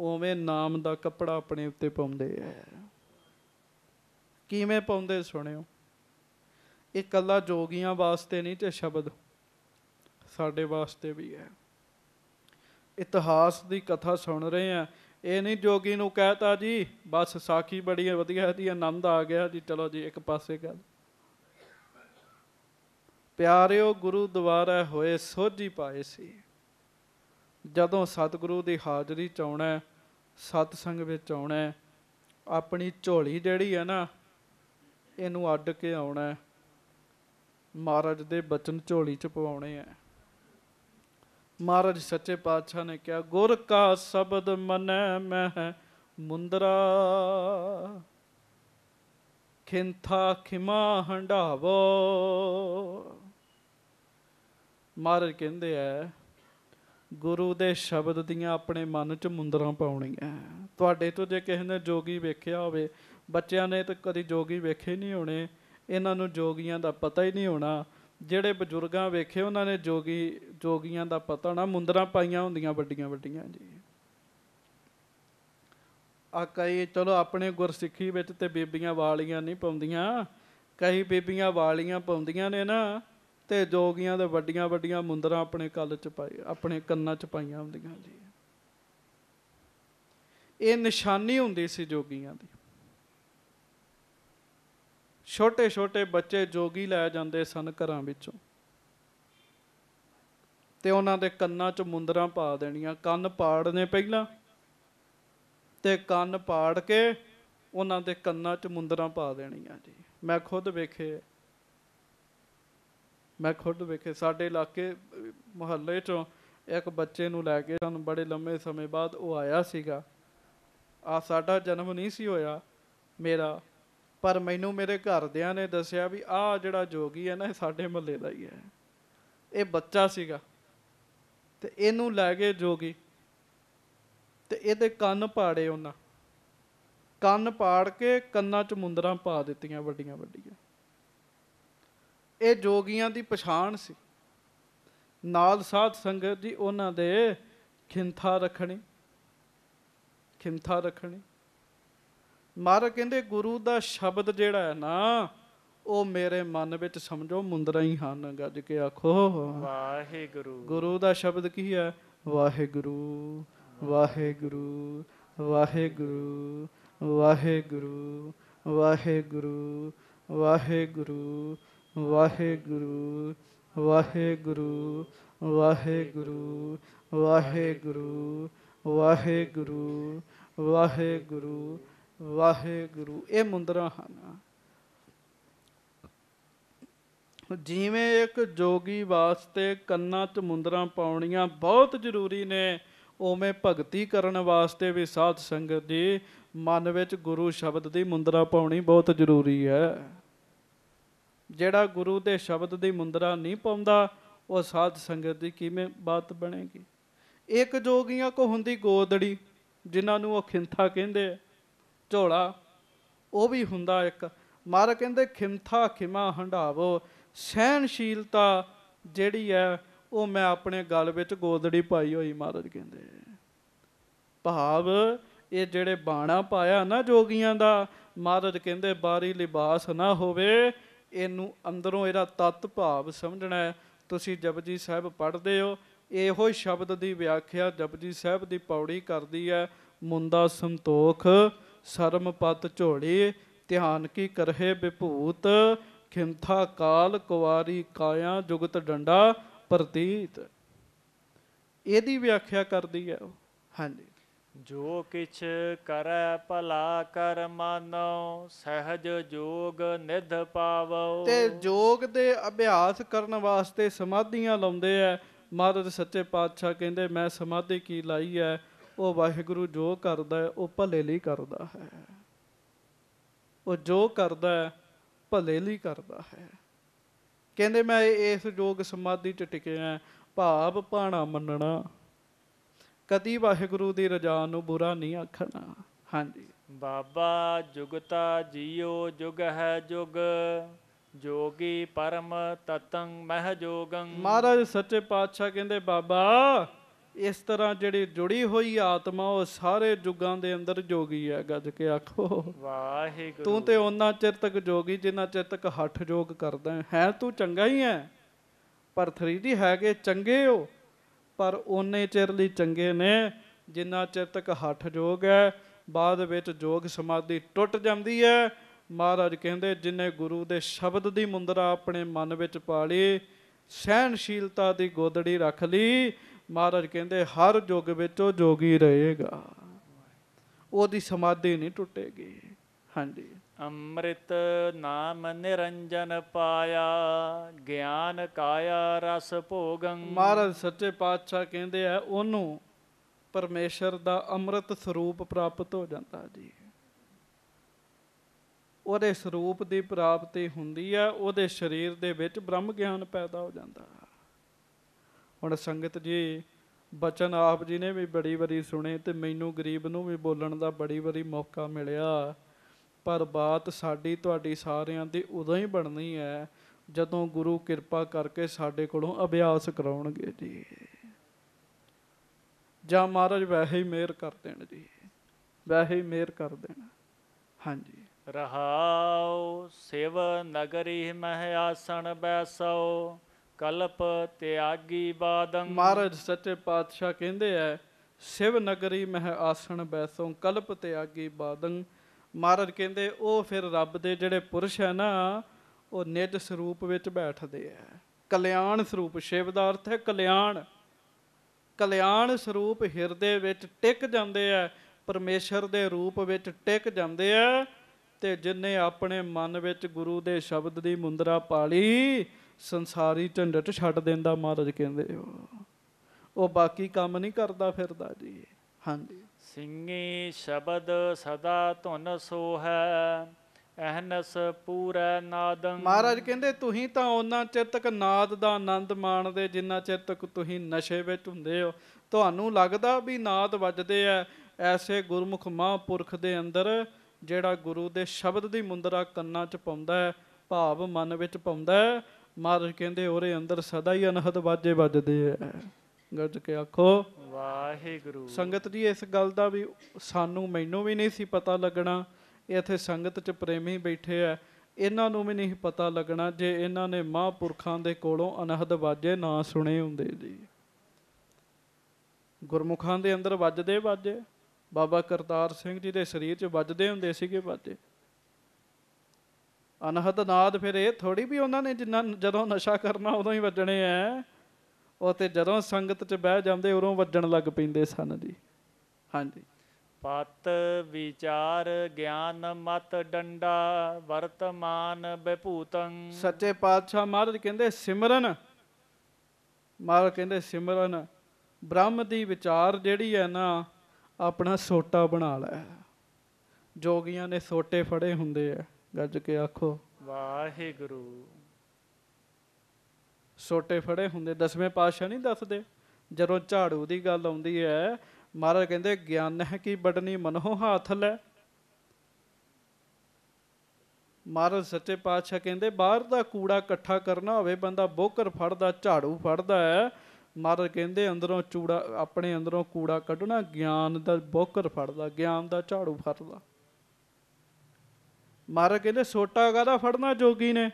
ਉਵੇਂ ਨਾਮ ਦਾ ਕੱਪੜਾ ਆਪਣੇ ਉੱਤੇ ਪਾਉਂਦੇ ਆ ਕਿਵੇਂ ਪਾਉਂਦੇ ਸੁਣਿਓ ਇਹ ਕੱਲਾ ਜੋਗੀਆਂ ਵਾਸਤੇ ਨਹੀਂ ਤੇ ਸ਼ਬਦ ਸਾਡੇ ਵਾਸਤੇ ਵੀ ਹੈ ਇਤਿਹਾਸ ਦੀ ਕਥਾ ਸੁਣ ਰਹੇ ਆ ਇਹ ਨਹੀਂ ਜੋਗੀ ਨੂੰ ਕਹਤਾ ਜੀ ਬਸ ਸਾਖੀ ਬੜੀ ਵਧੀਆ ਦੀ ਆਨੰਦ ਆ ਗਿਆ ਜੀ ਚਲੋ ਜੀ ਇੱਕ ਪਾਸੇ ਗੱਲ ਪਿਆਰਿਓ ਗੁਰੂ ਦੁਆਰਾ ਹੋਏ ਸੋਝੀ ਪਾਏ ਸੀ ਜਦੋਂ ਸਤਿਗੁਰੂ ਦੀ ਹਾਜ਼ਰੀ ਚ ਆਉਣਾ ਸਤ ਸੰਗ ਵਿੱਚ ਆਉਣਾ ਆਪਣੀ ਝੋਲੀ ਜਿਹੜੀ ਹੈ ਨਾ ਇਹਨੂੰ ਅੱਡ ਕੇ ਆਉਣਾ ਮਹਾਰਾਜ ਦੇ ਬਚਨ ਝੋਲੀ ਚ ਪਵਾਉਣੇ ਆ ਮਹਾਰਾਜ ਸੱਚੇ ਪਾਤਸ਼ਾਹ ਨੇ ਕਿਹਾ ਗੁਰ ਕਾ ਸ਼ਬਦ ਮਨੈ ਮਹਿ ਮੁੰਦਰਾ ਖਿੰਥਾ ਖਿਮਾ ਹੰਡਾਵੋ ਮਹਾਰਾਜ ਕਹਿੰਦੇ ਆ ਗੁਰੂ ਦੇ ਸ਼ਬਦ ਦੀਆਂ ਆਪਣੇ ਮਨ 'ਚ ਮੁੰਦਰਾ ਪਾਉਣੀਆਂ ਤੁਹਾਡੇ ਤੋਂ ਜੇ ਕਿਸੇ ਨੇ ਜੋਗੀ ਵੇਖਿਆ ਹੋਵੇ ਬੱਚਿਆਂ ਨੇ ਤਾਂ ਕਦੀ ਜੋਗੀ ਵੇਖੇ ਨਹੀਂ ਹੋਣੇ ਇਹਨਾਂ ਨੂੰ ਜੋਗੀਆਂ ਦਾ ਪਤਾ ਹੀ ਨਹੀਂ ਹੋਣਾ ਜਿਹੜੇ ਬਜ਼ੁਰਗਾਂ ਵੇਖੇ ਉਹਨਾਂ ਨੇ ਜੋਗੀ ਜੋਗੀਆਂ ਦਾ ਪਤਾ ਨਾ ਮੁੰਦਰਾ ਪਾਈਆਂ ਹੁੰਦੀਆਂ ਵੱਡੀਆਂ ਵੱਡੀਆਂ ਜੀ ਆ ਕਈ ਚਲੋ ਆਪਣੇ ਗੁਰਸਿੱਖੀ ਵਿੱਚ ਤੇ ਬੀਬੀਆਂ ਵਾਲੀਆਂ ਨਹੀਂ ਪਾਉਂਦੀਆਂ ਕਈ ਬੀਬੀਆਂ ਵਾਲੀਆਂ ਪਾਉਂਦੀਆਂ ਨੇ ਨਾ ਤੇ ਜੋਗੀਆਂ ਦੇ ਵੱਡੀਆਂ ਵੱਡੀਆਂ ਮੁੰਦਰਾ ਆਪਣੇ ਕੱਲ ਚ ਪਾਈ ਆਪਣੇ ਕੰਨਾਂ ਚ ਪਾਈਆਂ ਹੁੰਦੀਆਂ ਜੀ ਇਹ ਨਿਸ਼ਾਨੀ ਹੁੰਦੀ ਸੀ ਜੋਗੀਆਂ ਦੀ ਛੋਟੇ-ਛੋਟੇ ਬੱਚੇ ਜੋਗੀ ਲੈ ਜਾਂਦੇ ਸਨ ਘਰਾਂ ਵਿੱਚੋਂ ਤੇ ਉਹਨਾਂ ਦੇ ਕੰਨਾਂ 'ਚ ਮੁੰਦਰਾਂ ਪਾ ਦੇਣੀਆਂ ਕੰਨ ਪਾੜਨੇ ਪਹਿਲਾਂ ਤੇ ਕੰਨ ਪਾੜ ਕੇ ਉਹਨਾਂ ਦੇ ਕੰਨਾਂ 'ਚ ਮੁੰਦਰਾਂ ਪਾ ਦੇਣੀਆਂ ਜੀ ਮੈਂ ਖੁਦ ਵੇਖੇ ਮੈਂ ਖੁਦ ਵੇਖੇ ਸਾਡੇ ਇਲਾਕੇ ਮੁਹੱਲੇ 'ਚੋਂ ਇੱਕ ਬੱਚੇ ਨੂੰ ਲੈ ਕੇ ਸਾਨੂੰ ਬੜੇ ਲੰਮੇ ਸਮੇਂ ਬਾਅਦ ਉਹ ਆਇਆ ਸੀਗਾ ਆ ਸਾਡਾ ਜਨਮ ਨਹੀਂ ਸੀ ਹੋਇਆ ਮੇਰਾ ਪਰ ਮੈਨੂੰ ਮੇਰੇ ਘਰਦਿਆਂ ਨੇ ਦੱਸਿਆ ਵੀ ਆਹ ਜਿਹੜਾ ਜੋਗੀ ਹੈ ਨਾ ਇਹ ਸਾਡੇ ਮਹੱਲੇ ਦਾ ਹੀ ਹੈ ਇਹ ਬੱਚਾ ਸੀਗਾ ਤੇ ਇਹਨੂੰ ਲੈ ਗਏ ਜੋਗੀ ਤੇ ਇਹਦੇ ਕੰਨ ਪਾੜੇ ਉਹਨਾਂ ਕੰਨ ਪਾੜ ਕੇ ਕੰਨਾਂ 'ਚ ਮੁੰਦਰਾਂ ਪਾ ਦਿੱਤੀਆਂ ਵੱਡੀਆਂ ਵੱਡੀਆਂ ਇਹ ਜੋਗੀਆਂ ਦੀ ਪਛਾਣ ਸੀ ਨਾਲ ਸਾਧ ਸੰਗਤ ਜੀ ਉਹਨਾਂ ਦੇ ਖਿੰਥਾ ਰੱਖਣੀ ਖਿੰਥਾ ਰੱਖਣੀ ਮਹਾਰਾਜ ਕਹਿੰਦੇ ਗੁਰੂ ਦਾ ਸ਼ਬਦ ਜਿਹੜਾ ਹੈ ਨਾ ਉਹ ਮੇਰੇ ਮਨ ਵਿੱਚ ਸਮਝੋ ਮੁੰਦਰਾ ਹੀ ਹਨ ਗੱਜ ਕੇ ਆਖੋ ਵਾਹਿਗੁਰੂ ਗੁਰੂ ਦਾ ਸ਼ਬਦ ਕੀ ਹੈ ਵਾਹਿਗੁਰੂ ਵਾਹਿਗੁਰੂ ਵਾਹਿਗੁਰੂ ਵਾਹਿਗੁਰੂ ਵਾਹਿਗੁਰੂ ਵਾਹਿਗੁਰੂ ਵਾਹਿਗੁਰੂ ਵਾਹਿਗੁਰੂ ਵਾਹਿਗੁਰੂ ਵਾਹਿਗੁਰੂ ਵਾਹਿਗੁਰੂ ਵਾਹਿਗੁਰੂ ਵਾਹਿਗੁਰੂ ਇਹ ਮੁੰਦਰਾ ਹਨ ਜਿਵੇਂ ਇੱਕ ਜੋਗੀ ਵਾਸਤੇ ਕੰਨਾਂ 'ਚ ਮੁੰਦਰਾ ਪਾਉਣੀਆਂ ਬਹੁਤ ਜ਼ਰੂਰੀ ਨੇ ਉਵੇਂ ਭਗਤੀ ਕਰਨ ਵਾਸਤੇ ਵੀ ਸਾਧ ਸੰਗਤ ਜੀ ਮਨ ਵਿੱਚ ਗੁਰੂ ਸ਼ਬਦ ਦੀ ਮੁੰਦਰਾ ਪਾਉਣੀ ਬਹੁਤ ਜ਼ਰੂਰੀ ਹੈ ਜਿਹੜਾ ਗੁਰੂ ਦੇ ਸ਼ਬਦ ਦੀ ਮੁੰਦਰਾ ਨਹੀਂ ਪਾਉਂਦਾ ਉਹ ਸਾਧ ਸੰਗਤ ਦੀ ਕਿਵੇਂ ਬਾਤ ਬਣੇਗੀ ਇੱਕ ਜੋਗੀਆਂ ਕੋ ਹੁੰਦੀ ਗੋਦੜੀ ਜਿਨ੍ਹਾਂ ਨੂੰ ਉਹ ਖਿੰਥਾ ਕਹਿੰਦੇ ਝੋਲਾ ਉਹ ਵੀ ਹੁੰਦਾ ਇੱਕ ਮਹਾਰਾਜ ਕਹਿੰਦੇ ਖਿੰਥਾ ਖਿਮਾ ਹੰਡਾਵੋ ਸਹਿਨਸ਼ੀਲਤਾ ਜਿਹੜੀ ਹੈ ਉਹ ਮੈਂ ਆਪਣੇ ਗਲ ਵਿੱਚ ਗੋਦੜੀ ਪਾਈ ਹੋਈ ਮਹਾਰਾਜ ਕਹਿੰਦੇ ਭਾਵ ਇਹ ਜਿਹੜੇ ਬਾਣਾ ਪਾਇਆ ਨਾ ਜੋਗੀਆਂ ਦਾ ਮਹਾਰਾਜ ਕਹਿੰਦੇ ਬਾਰੀ ਲਿਬਾਸ ਨਾ ਹੋਵੇ ਇਹਨੂੰ ਅੰਦਰੋਂ ਇਹਦਾ ਤਤ ਭਾਵ ਸਮਝਣਾ ਤੁਸੀਂ ਜਪਜੀ ਸਾਹਿਬ ਪੜ੍ਹਦੇ ਹੋ ਇਹੋ ਸ਼ਬਦ ਦੀ ਵਿਆਖਿਆ ਜਪਜੀ ਸਾਹਿਬ ਦੀ ਪੌੜੀ ਕਰਦੀ ਹੈ ਮੁੰਦਾ ਸੰਤੋਖ ਸਰਮ ਪਤ ਝੋੜੀ ਧਿਆਨ ਕੀ ਕਰਹਿ ਵਿਭੂਤ ਖਿੰਥਾ ਕਾਲ ਕੁਵਾਰੀ ਕਾਇਆ ਜੁਗਤ ਡੰਡਾ ਪ੍ਰਤੀਤ ਇਹਦੀ ਵਿਆਖਿਆ ਕਰਦੀ ਹੈ ਹਾਂਜੀ ਜੋ ਕਿਛ ਕਰੈ ਭਲਾ ਕਰ ਮਾਨੋ ਸਹਿਜ ਜੋਗ ਨਿਧ ਪਾਵੋ ਤੇ ਜੋਗ ਦੇ ਅਭਿਆਸ ਕਰਨ ਵਾਸਤੇ ਸਮਾਧੀਆਂ ਲਾਉਂਦੇ ਆ ਮਹਾਰਾਜ ਸੱਚੇ ਪਾਤਸ਼ਾਹ ਕਹਿੰਦੇ ਮੈਂ ਸਮਾਧੀ ਕੀ ਲਾਈ ਹੈ ਉਹ ਵਾਹਿਗੁਰੂ ਜੋ ਕਰਦਾ ਹੈ ਉਹ ਭਲੇ ਲਈ ਕਰਦਾ ਹੈ ਉਹ ਜੋ ਕਰਦਾ ਹੈ ਭਲੇ ਲਈ ਕਰਦਾ ਹੈ ਕਹਿੰਦੇ ਮੈਂ ਇਸ ਜੋਗ ਸਮਾਧੀ 'ਚ ਟਿਕਿਆ ਭਾਵ ਭਾਣਾ ਮੰਨਣਾ ਕਦੀ ਵਾਹਿਗੁਰੂ ਦੀ ਰਜਾ ਨੂੰ ਬੁਰਾ ਨਹੀਂ ਆਖਣਾ ਹਾਂਜੀ ਬਾਬਾ ਜੁਗਤਾ ਜੀਓ ਜੁਗ ਹੈ ਜੁਗ ਜੋਗੀ ਪਰਮ ਤਤੰ ਮਹਿ ਜੋਗੰ ਮਹਾਰਾਜ ਸੱਚੇ ਪਾਤਸ਼ਾਹ ਕਹਿੰਦੇ ਬਾਬਾ ਇਸ ਤਰ੍ਹਾਂ ਜਿਹੜੀ ਜੁੜੀ ਹੋਈ ਆਤਮਾ ਉਹ ਸਾਰੇ ਯੁੱਗਾਂ ਦੇ ਅੰਦਰ ਜੋਗੀ ਹੈ ਗੱਜ ਕੇ ਆਖੋ ਵਾਹਿਗੁਰੂ ਤੂੰ ਤੇ ਉਹਨਾਂ ਚਿਰ ਤੱਕ ਜੋਗੀ ਜਿੰਨਾ ਚਿਰ ਤੱਕ ਹੱਠ ਜੋਗ ਕਰਦਾ ਹੈ ਤੂੰ ਚੰਗਾ ਹੀ ਹੈ ਪਰ 3 ਹੈਗੇ ਚੰਗੇ ਹੋ ਪਰ ਉਹਨੇ ਚਿਰ ਲਈ ਚੰਗੇ ਨੇ ਜਿੰਨਾ ਚਿਰ ਤੱਕ ਹੱਠ ਜੋਗ ਹੈ ਬਾਅਦ ਵਿੱਚ ਜੋਗ ਸਮਾਧੀ ਟੁੱਟ ਜਾਂਦੀ ਹੈ ਮਹਾਰਾਜ ਕਹਿੰਦੇ ਜਿਨੇ ਗੁਰੂ ਦੇ ਸ਼ਬਦ ਦੀ ਮੁੰਦਰਾ ਆਪਣੇ ਮਨ ਵਿੱਚ ਪਾ ਲਈ ਸਹਿਨਸ਼ੀਲਤਾ ਦੀ ਗੋਦੜੀ ਰੱਖ ਲਈ ਮਹਾਰਾਜ ਕਹਿੰਦੇ ਹਰ ਯੁੱਗ ਵਿੱਚ ਉਹ ਜੋਗੀ ਰਹੇਗਾ ਉਹਦੀ ਸਮਾਧੀ ਨਹੀਂ ਟੁੱਟੇਗੀ ਹਾਂਜੀ ਅੰਮ੍ਰਿਤ ਨਾਮ ਨਿਰੰਜਨ ਪਾਇਆ ਗਿਆਨ ਕਾਇਆ ਰਸ ਭੋਗੰ ਮਹਾਰਾਜ ਸੱਚੇ ਪਾਤਸ਼ਾਹ ਕਹਿੰਦੇ ਆ ਉਹਨੂੰ ਪਰਮੇਸ਼ਰ ਦਾ ਅੰਮ੍ਰਿਤ ਸਰੂਪ ਪ੍ਰਾਪਤ ਹੋ ਜਾਂਦਾ ਜੀ ਉਹਦੇ ਸਰੂਪ ਦੀ ਪ੍ਰਾਪਤੀ ਹੁੰਦੀ ਹੈ ਉਹਦੇ ਸਰੀਰ ਦੇ ਵਿੱਚ ਬ੍ਰਹਮ ਗਿਆਨ ਪੈਦਾ ਹੋ ਜਾਂਦਾ ਹੈ ਹੁਣ ਸੰਗਤ ਜੀ ਬਚਨ ਆਪ ਜੀ ਨੇ ਵੀ ਬੜੀ ਵਾਰੀ ਸੁਣੇ ਤੇ ਮੈਨੂੰ ਗਰੀਬ ਨੂੰ ਵੀ ਬੋਲਣ ਦਾ ਬੜੀ ਵਾਰੀ ਮੌਕਾ ਮਿਲਿਆ ਪਰ ਬਾਤ ਸਾਡੀ ਤੁਹਾਡੀ ਸਾਰਿਆਂ ਦੀ ਉਦੋਂ ਹੀ ਬਣਨੀ ਹੈ ਜਦੋਂ ਗੁਰੂ ਕਿਰਪਾ ਕਰਕੇ ਸਾਡੇ ਕੋਲੋਂ ਅਭਿਆਸ ਕਰਾਉਣਗੇ ਜੀ ਜਾਂ ਮਹਾਰਾਜ ਵੈਸੇ ਹੀ ਮਿਹਰ ਕਰ ਦੇਣ ਜੀ ਵੈਸੇ ਹੀ ਮਿਹਰ ਕਰ ਦੇਣ ਹਾਂਜੀ ਰਹਾਉ ਸੇਵ ਨਗਰੀ ਮਹਿ ਆਸਣ ਬੈਸੋ ਕਲਪ ਤਿਆਗੀ ਬਾਦੰ ਮਹਾਰਾਜ ਸੱਚੇ ਪਾਤਸ਼ਾਹ ਕਹਿੰਦੇ ਐ ਸਿਵ ਨਗਰੀ ਮਹਿ ਆਸਣ ਬੈਸੋਂ ਕਲਪ ਤਿਆਗੀ ਬਾਦੰ ਮਹਾਰਾਜ ਕਹਿੰਦੇ ਉਹ ਫਿਰ ਰੱਬ ਦੇ ਜਿਹੜੇ ਪੁਰਸ਼ ਹੈ ਨਾ ਉਹ ਨਿਜ ਸਰੂਪ ਵਿੱਚ ਬੈਠਦੇ ਐ ਕਲਿਆਣ ਸਰੂਪ ਸ਼ਿਵ ਦਾ ਅਰਥ ਹੈ ਕਲਿਆਣ ਕਲਿਆਣ ਸਰੂਪ ਹਿਰਦੇ ਵਿੱਚ ਟਿਕ ਜਾਂਦੇ ਐ ਪਰਮੇਸ਼ਰ ਦੇ ਰੂਪ ਵਿੱਚ ਟਿਕ ਜਾਂਦੇ ਐ ਤੇ ਜਿਨੇ ਆਪਣੇ ਮਨ ਵਿੱਚ ਗੁਰੂ ਦੇ ਸ਼ਬਦ ਦੀ ਮੁੰਦਰਾ ਪਾਲੀ ਸੰਸਾਰੀ ਝੰਡਟ ਛੱਡ ਦਿੰਦਾ ਮਹਾਰਾਜ ਕਹਿੰਦੇ ਉਹ ਬਾਕੀ ਕੰਮ ਨਹੀਂ ਕਰਦਾ ਫਿਰਦਾ ਜੀ ਹਾਂਜੀ ਸਿੰਘੀ ਸ਼ਬਦ ਸਦਾ ਧੁਨ ਸੋਹੈ ਅਹਨਸ ਪੂਰਾ ਨਾਦੰ ਮਹਾਰਾਜ ਕਹਿੰਦੇ ਤੁਸੀਂ ਤਾਂ ਉਹਨਾਂ ਚਿਰ ਤੱਕ ਨਾਦ ਦਾ ਆਨੰਦ ਮਾਣਦੇ ਜਿੰਨਾ ਚਿਰ ਤੱਕ ਤੁਸੀਂ ਨਸ਼ੇ ਵਿੱਚ ਹੁੰਦੇ ਹੋ ਤੁਹਾਨੂੰ ਲੱਗਦਾ ਵੀ ਨਾਦ ਵੱਜਦੇ ਐ ਐਸੇ ਗੁਰਮੁਖ ਮਹਾਂਪੁਰਖ ਦੇ ਅੰਦਰ ਜਿਹੜਾ ਗੁਰੂ ਦੇ ਸ਼ਬਦ ਦੀ ਮੁੰਦਰਾ ਕੰਨਾਂ 'ਚ ਪਾਉਂਦਾ ਹੈ ਭਾਵ ਮਨ ਵਿੱਚ ਪਾਉਂਦਾ ਹੈ ਮਹਾਰਾਜ ਕਹਿੰਦੇ ਉਹਰੇ ਅੰਦਰ ਸਦਾ ਹੀ ਅਨਹਦ ਵਾਜੇ ਵੱਜਦੇ ਐ ਗੱਜ ਕੇ ਆਖੋ ਵਾਹਿਗੁਰੂ ਸੰਗਤ ਜੀ ਇਸ ਗੱਲ ਦਾ ਵੀ ਸਾਨੂੰ ਮੈਨੂੰ ਵੀ ਨਹੀਂ ਸੀ ਪਤਾ ਲੱਗਣਾ ਇੱਥੇ ਸੰਗਤ 'ਚ ਪ੍ਰੇਮੀ ਬੈਠੇ ਐ ਇਹਨਾਂ ਨੂੰ ਵੀ ਨਹੀਂ ਪਤਾ ਲੱਗਣਾ ਜੇ ਇਹਨਾਂ ਨੇ ਮਹਾਪੁਰਖਾਂ ਦੇ ਕੋਲੋਂ ਅਨਹਦ ਵਾਜੇ ਨਾ ਸੁਣੇ ਹੁੰਦੇ ਜੀ ਗੁਰਮੁਖਾਂ ਦੇ ਅੰਦਰ ਵੱਜਦੇ ਵਾਜੇ ਬਾਬਾ ਕਰਤਾਰ ਸਿੰਘ ਜੀ ਦੇ ਸਰੀਰ 'ਚ ਵੱਜਦੇ ਹੁੰਦੇ ਸੀਗੇ ਵਾਜੇ ਅਨਹਦ ਨਾਦ ਫਿਰ ਇਹ ਥੋੜੀ ਵੀ ਉਹਨਾਂ ਨੇ ਜਿੰਨਾ ਜਦੋਂ ਨਸ਼ਾ ਕਰਨਾ ਉਦੋਂ ਹੀ ਵੱਜਣੇ ਐ ਉਹ ਤੇ ਜਦੋਂ ਸੰਗਤ 'ਚ ਬਹਿ ਜਾਂਦੇ ਉਰੋਂ ਵੱਜਣ ਲੱਗ ਪੈਂਦੇ ਸਨ ਜੀ ਹਾਂਜੀ ਪਤ ਵਿਚਾਰ ਗਿਆਨ ਮਤ ਡੰਡਾ ਵਰਤਮਾਨ ਬਿਪੂਤੰ ਸੱਚੇ ਪਾਤਸ਼ਾਹ ਮਹਾਰਾਜ ਕਹਿੰਦੇ ਸਿਮਰਨ ਮਹਾਰਾਜ ਕਹਿੰਦੇ ਸਿਮਰਨ ਬ੍ਰਹਮ ਦੀ ਵਿਚਾਰ ਜਿਹੜੀ ਹੈ ਨਾ ਆਪਣਾ ਸੋਟਾ ਬਣਾ ਲੈ ਜੋਗੀਆਂ ਨੇ ਸੋਟੇ ਫੜੇ ਹੁੰਦੇ ਆ ਗੱਜ ਕੇ ਆਖੋ ਵਾਹਿਗੁਰੂ ਛੋਟੇ ਫੜੇ ਹੁੰਦੇ ਦਸਵੇਂ ਪਾਤਸ਼ਾਹ ਨਹੀਂ ਦੱਸਦੇ ਜਦੋਂ ਝਾੜੂ ਦੀ ਗੱਲ ਆਉਂਦੀ ਹੈ ਮਹਾਰਾਜ ਕਹਿੰਦੇ ਗਿਆਨ ਹੈ ਕੀ ਬੜਨੀ ਮਨੋ ਹੱਥ ਲੈ ਮਹਾਰਾਜ ਸੱਚੇ ਪਾਤਸ਼ਾਹ ਕਹਿੰਦੇ ਬਾਹਰ ਦਾ ਕੂੜਾ ਇਕੱਠਾ ਕਰਨਾ ਹੋਵੇ ਬੰਦਾ ਬੋਕਰ ਫੜਦਾ ਝਾੜੂ ਫੜਦਾ ਹੈ ਮਹਾਰਾਜ ਕਹਿੰਦੇ ਅੰਦਰੋਂ ਚੂੜਾ ਆਪਣੇ ਅੰਦਰੋਂ ਕੂੜਾ ਕੱਢਣਾ ਗਿਆਨ ਦਾ ਬੋਕਰ ਫੜਦਾ ਗਿਆਨ ਦਾ ਝਾੜੂ ਫੜਦਾ ਮਹਾਰਾ ਕਹਿੰਦੇ ਛੋਟਾ ਕਾਹਦਾ ਫੜਨਾ ਜੋਗੀ ਨੇ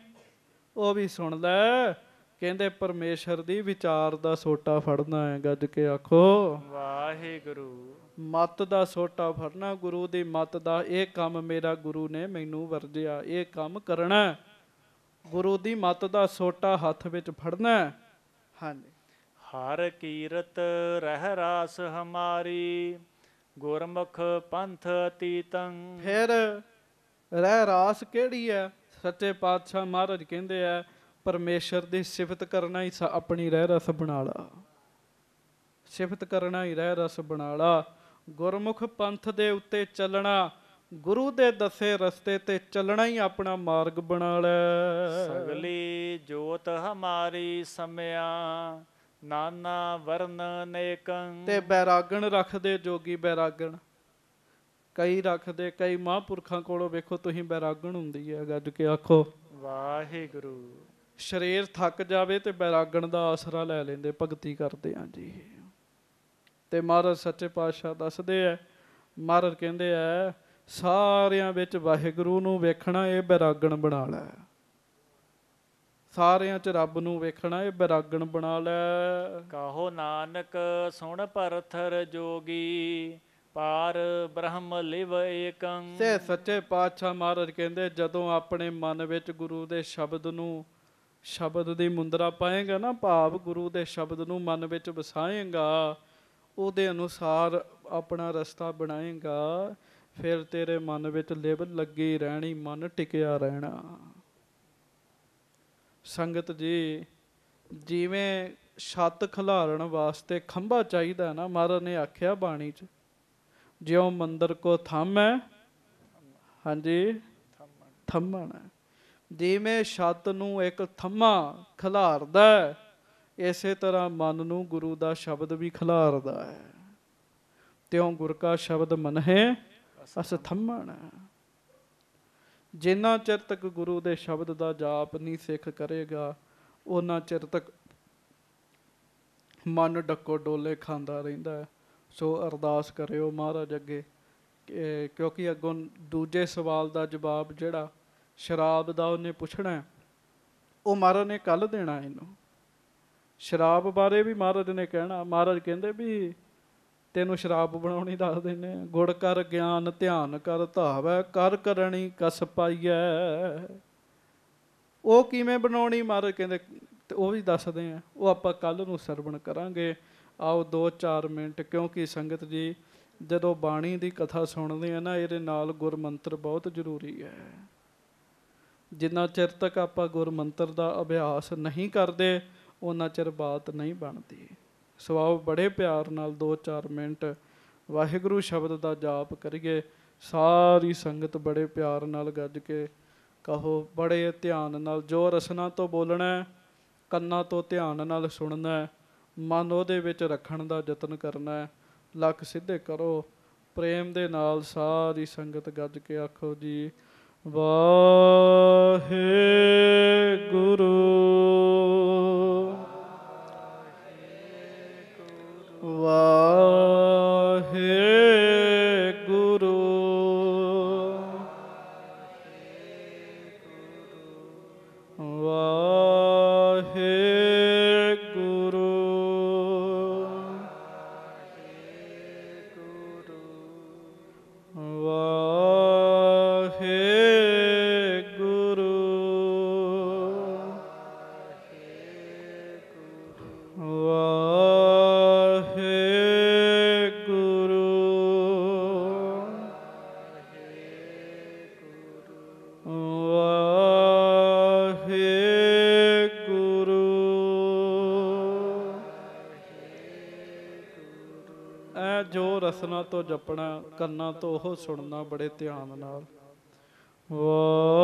ਉਹ ਵੀ ਸੁਣ ਲੈ ਕਹਿੰਦੇ ਪਰਮੇਸ਼ਰ ਦੀ ਵਿਚਾਰ ਦਾ ਛੋਟਾ ਫੜਨਾ ਹੈ ਗੱਜ ਕੇ ਆਖੋ ਵਾਹਿਗੁਰੂ ਮਤ ਦਾ ਛੋਟਾ ਫੜਨਾ ਗੁਰੂ ਦੀ ਮਤ ਦਾ ਇਹ ਕੰਮ ਮੇਰਾ ਗੁਰੂ ਨੇ ਮੈਨੂੰ ਵਰਜਿਆ ਇਹ ਕੰਮ ਕਰਨਾ ਗੁਰੂ ਦੀ ਮਤ ਦਾ ਛੋਟਾ ਹੱਥ ਵਿੱਚ ਫੜਨਾ ਹਾਂਜੀ ਹਰ ਕੀਰਤ ਰਹਿ ਰਾਸ ਹਮਾਰੀ ਗੁਰਮੁਖ ਪੰਥ ਤੀਤੰ ਫਿਰ ਰਹਿ ਰਾਸ ਕਿਹੜੀ ਹੈ ਸੱਚੇ ਪਾਤਸ਼ਾਹ ਮਹਾਰਾਜ ਕਹਿੰਦੇ ਆ ਪਰਮੇਸ਼ਰ ਦੀ ਸਿਫਤ ਕਰਨਾ ਹੀ ਆਪਣੀ ਰਹਿ ਰਸ ਬਣਾ ਲਾ ਸਿਫਤ ਕਰਨਾ ਹੀ ਰਹਿ ਰਸ ਬਣਾ ਲਾ ਗੁਰਮੁਖ ਪੰਥ ਦੇ ਉੱਤੇ ਚੱਲਣਾ ਗੁਰੂ ਦੇ ਦੱਸੇ ਰਸਤੇ ਤੇ ਚੱਲਣਾ ਹੀ ਆਪਣਾ ਮਾਰਗ ਬਣਾ ਲੈ ਸਗਲੀ ਜੋਤ ਹਮਾਰੀ ਸਮਿਆ ਨਾਨਾ ਵਰਨ ਨੇਕੰ ਤੇ ਬੈਰਾਗਣ ਰੱਖਦੇ ਜੋਗੀ ਬੈਰਾਗਣ ਕਈ ਰੱਖਦੇ ਕਈ ਮਹਾਂਪੁਰਖਾਂ ਕੋਲੋਂ ਵੇਖੋ ਤੁਸੀਂ ਬੈਰਾਗਣ ਹੁੰਦੀ ਹੈ ਗੱਜ ਕੇ ਆਖੋ ਵਾਹਿਗੁਰੂ ਸਰੀਰ ਥੱਕ ਜਾਵੇ ਤੇ ਬੈਰਾਗਣ ਦਾ ਆਸਰਾ ਲੈ ਲੈਂਦੇ ਭਗਤੀ ਕਰਦੇ ਆ ਜੀ ਤੇ ਮਹਾਰਾਜ ਸੱਚੇ ਪਾਤਸ਼ਾਹ ਦੱਸਦੇ ਆ ਮਹਾਰਾਜ ਕਹਿੰਦੇ ਆ ਸਾਰਿਆਂ ਵਿੱਚ ਵਾਹਿਗੁਰੂ ਨੂੰ ਵੇਖਣਾ ਇਹ ਬੈਰਾਗਣ ਬਣਾ ਲੈ ਸਾਰਿਆਂ 'ਚ ਰੱਬ ਨੂੰ ਵੇਖਣਾ ਇਹ ਬੈਰਾਗਣ ਬਣਾ ਲੈ ਕਾਹੋ ਨਾਨਕ ਸੁਣ ਪਰਥਰ ਜੋਗੀ ਪਾਰ ਬ੍ਰਹਮ ਲਿਵ ਏਕੰ ਸੇ ਸੱਚੇ ਪਾਤਸ਼ਾਹ ਮਹਾਰਾਜ ਕਹਿੰਦੇ ਜਦੋਂ ਆਪਣੇ ਮਨ ਵਿੱਚ ਗੁਰੂ ਦੇ ਸ਼ਬਦ ਨੂੰ ਸ਼ਬਦ ਦੀ ਮੁੰਦਰਾ ਪਾਏਗਾ ਨਾ ਭਾਵ ਗੁਰੂ ਦੇ ਸ਼ਬਦ ਨੂੰ ਮਨ ਵਿੱਚ ਵਸਾਏਗਾ ਉਹਦੇ ਅਨੁਸਾਰ ਆਪਣਾ ਰਸਤਾ ਬਣਾਏਗਾ ਫਿਰ ਤੇਰੇ ਮਨ ਵਿੱਚ ਲਿਵ ਲੱਗੀ ਰਹਿਣੀ ਮਨ ਟਿਕਿਆ ਰਹਿਣਾ ਸੰਗਤ ਜੀ ਜਿਵੇਂ ਛੱਤ ਖਿਲਾਰਨ ਵਾਸਤੇ ਖੰਭਾ ਚਾਹੀਦਾ ਨਾ ਮਹਾਰਾਜ ਨੇ ਆਖਿਆ ਬਾਣੀ 'ਚ ਜਿਉ ਮੰਦਰ ਕੋ ਥੰਮੈ ਹਾਂਜੀ ਥੰਮਣ ਜਿਵੇਂ ਛੱਤ ਨੂੰ ਇੱਕ ਥੰਮਾ ਖਿਲਾਰਦਾ ਇਸੇ ਤਰ੍ਹਾਂ ਮਨ ਨੂੰ ਗੁਰੂ ਦਾ ਸ਼ਬਦ ਵੀ ਖਿਲਾਰਦਾ ਹੈ ਤਿਉ ਗੁਰ ਕਾ ਸ਼ਬਦ ਮਨ ਹੈ ਅਸ ਥੰਮਣ ਜਿੰਨਾ ਚਿਰ ਤੱਕ ਗੁਰੂ ਦੇ ਸ਼ਬਦ ਦਾ ਜਾਪ ਨਹੀਂ ਸਿੱਖ ਕਰੇਗਾ ਉਹਨਾਂ ਚਿਰ ਤੱਕ ਮਨ ਡੱਕੋ ਡੋਲੇ ਖਾਂਦਾ ਰਹਿੰਦਾ ਹੈ ਸੋ ਅਰਦਾਸ ਕਰਿਓ ਮਹਾਰਾਜ ਅੱਗੇ ਕਿਉਂਕਿ ਅੱਗੋਂ ਦੂਜੇ ਸਵਾਲ ਦਾ ਜਵਾਬ ਜਿਹੜਾ ਸ਼ਰਾਬ ਦਾ ਉਹਨੇ ਪੁੱਛਣਾ ਉਹ ਮਹਾਰਾਜ ਨੇ ਕੱਲ ਦੇਣਾ ਇਹਨੂੰ ਸ਼ਰਾਬ ਬਾਰੇ ਵੀ ਮਹਾਰਾਜ ਨੇ ਕਹਿਣਾ ਮਹਾਰਾਜ ਕਹਿੰਦੇ ਵੀ ਤੈਨੂੰ ਸ਼ਰਾਬ ਬਣਾਉਣੀ ਦੱਸ ਦਿੰਨੇ ਆ ਗੁੜ ਕਰ ਗਿਆਨ ਧਿਆਨ ਕਰ ਧਾਵੈ ਕਰ ਕਰਣੀ ਕਸ ਪਾਈਐ ਉਹ ਕਿਵੇਂ ਬਣਾਉਣੀ ਮਹਾਰਾਜ ਕਹਿੰਦੇ ਉਹ ਵੀ ਦੱਸਦੇ ਆ ਉਹ ਆਪਾਂ ਕੱਲ ਨੂੰ ਸਰਵਣ ਕਰਾਂਗੇ ਆਓ 2-4 ਮਿੰਟ ਕਿਉਂਕਿ ਸੰਗਤ ਜੀ ਜਦੋਂ ਬਾਣੀ ਦੀ ਕਥਾ ਸੁਣਦੇ ਆ ਨਾ ਇਹਦੇ ਨਾਲ ਗੁਰਮੰਤਰ ਬਹੁਤ ਜ਼ਰੂਰੀ ਹੈ ਜਿੰਨਾ ਚਿਰ ਤੱਕ ਆਪਾਂ ਗੁਰਮੰਤਰ ਦਾ ਅਭਿਆਸ ਨਹੀਂ ਕਰਦੇ ਉਹਨਾਂ ਚਿਰ ਬਾਤ ਨਹੀਂ ਬਣਦੀ ਸੋ ਆਓ ਬੜੇ ਪਿਆਰ ਨਾਲ 2-4 ਮਿੰਟ ਵਾਹਿਗੁਰੂ ਸ਼ਬਦ ਦਾ ਜਾਪ ਕਰੀਏ ਸਾਰੀ ਸੰਗਤ ਬੜੇ ਪਿਆਰ ਨਾਲ ਗੱਜ ਕੇ ਕਹੋ ਬੜੇ ਧਿਆਨ ਨਾਲ ਜੋ ਰਸਨਾ ਤੋਂ ਬੋਲਣਾ ਕੰਨਾਂ ਤੋਂ ਧਿਆਨ ਨਾਲ ਸੁਣਨਾ ਮਨ ਉਹਦੇ ਵਿੱਚ ਰੱਖਣ ਦਾ ਯਤਨ ਕਰਨਾ ਲੱਕ ਸਿੱਧੇ ਕਰੋ ਪ੍ਰੇਮ ਦੇ ਨਾਲ ਸਾਰੀ ਸੰਗਤ ਗੱਜ ਕੇ ਆਖੋ ਜੀ ਵਾਹਿਗੁਰੂ ਤੋਂ ਜਪਣਾ ਕੰਨਾਂ ਤੋਂ ਉਹ ਸੁਣਨਾ ਬੜੇ ਧਿਆਨ ਨਾਲ ਵਾ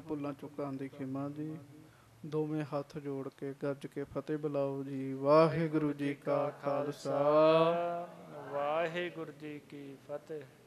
ਆਪਣੀਆਂ ਭੁੱਲਾਂ ਚੁੱਕਾਂ ਦੀ ਖਿਮਾ ਦੀ ਦੋਵੇਂ ਹੱਥ ਜੋੜ ਕੇ ਗੱਜ ਕੇ ਫਤਿਹ ਬੁਲਾਓ ਜੀ ਵਾਹਿਗੁਰੂ ਜੀ ਕਾ ਖਾਲਸਾ ਵਾਹਿਗੁਰੂ ਜੀ ਕੀ ਫਤਿਹ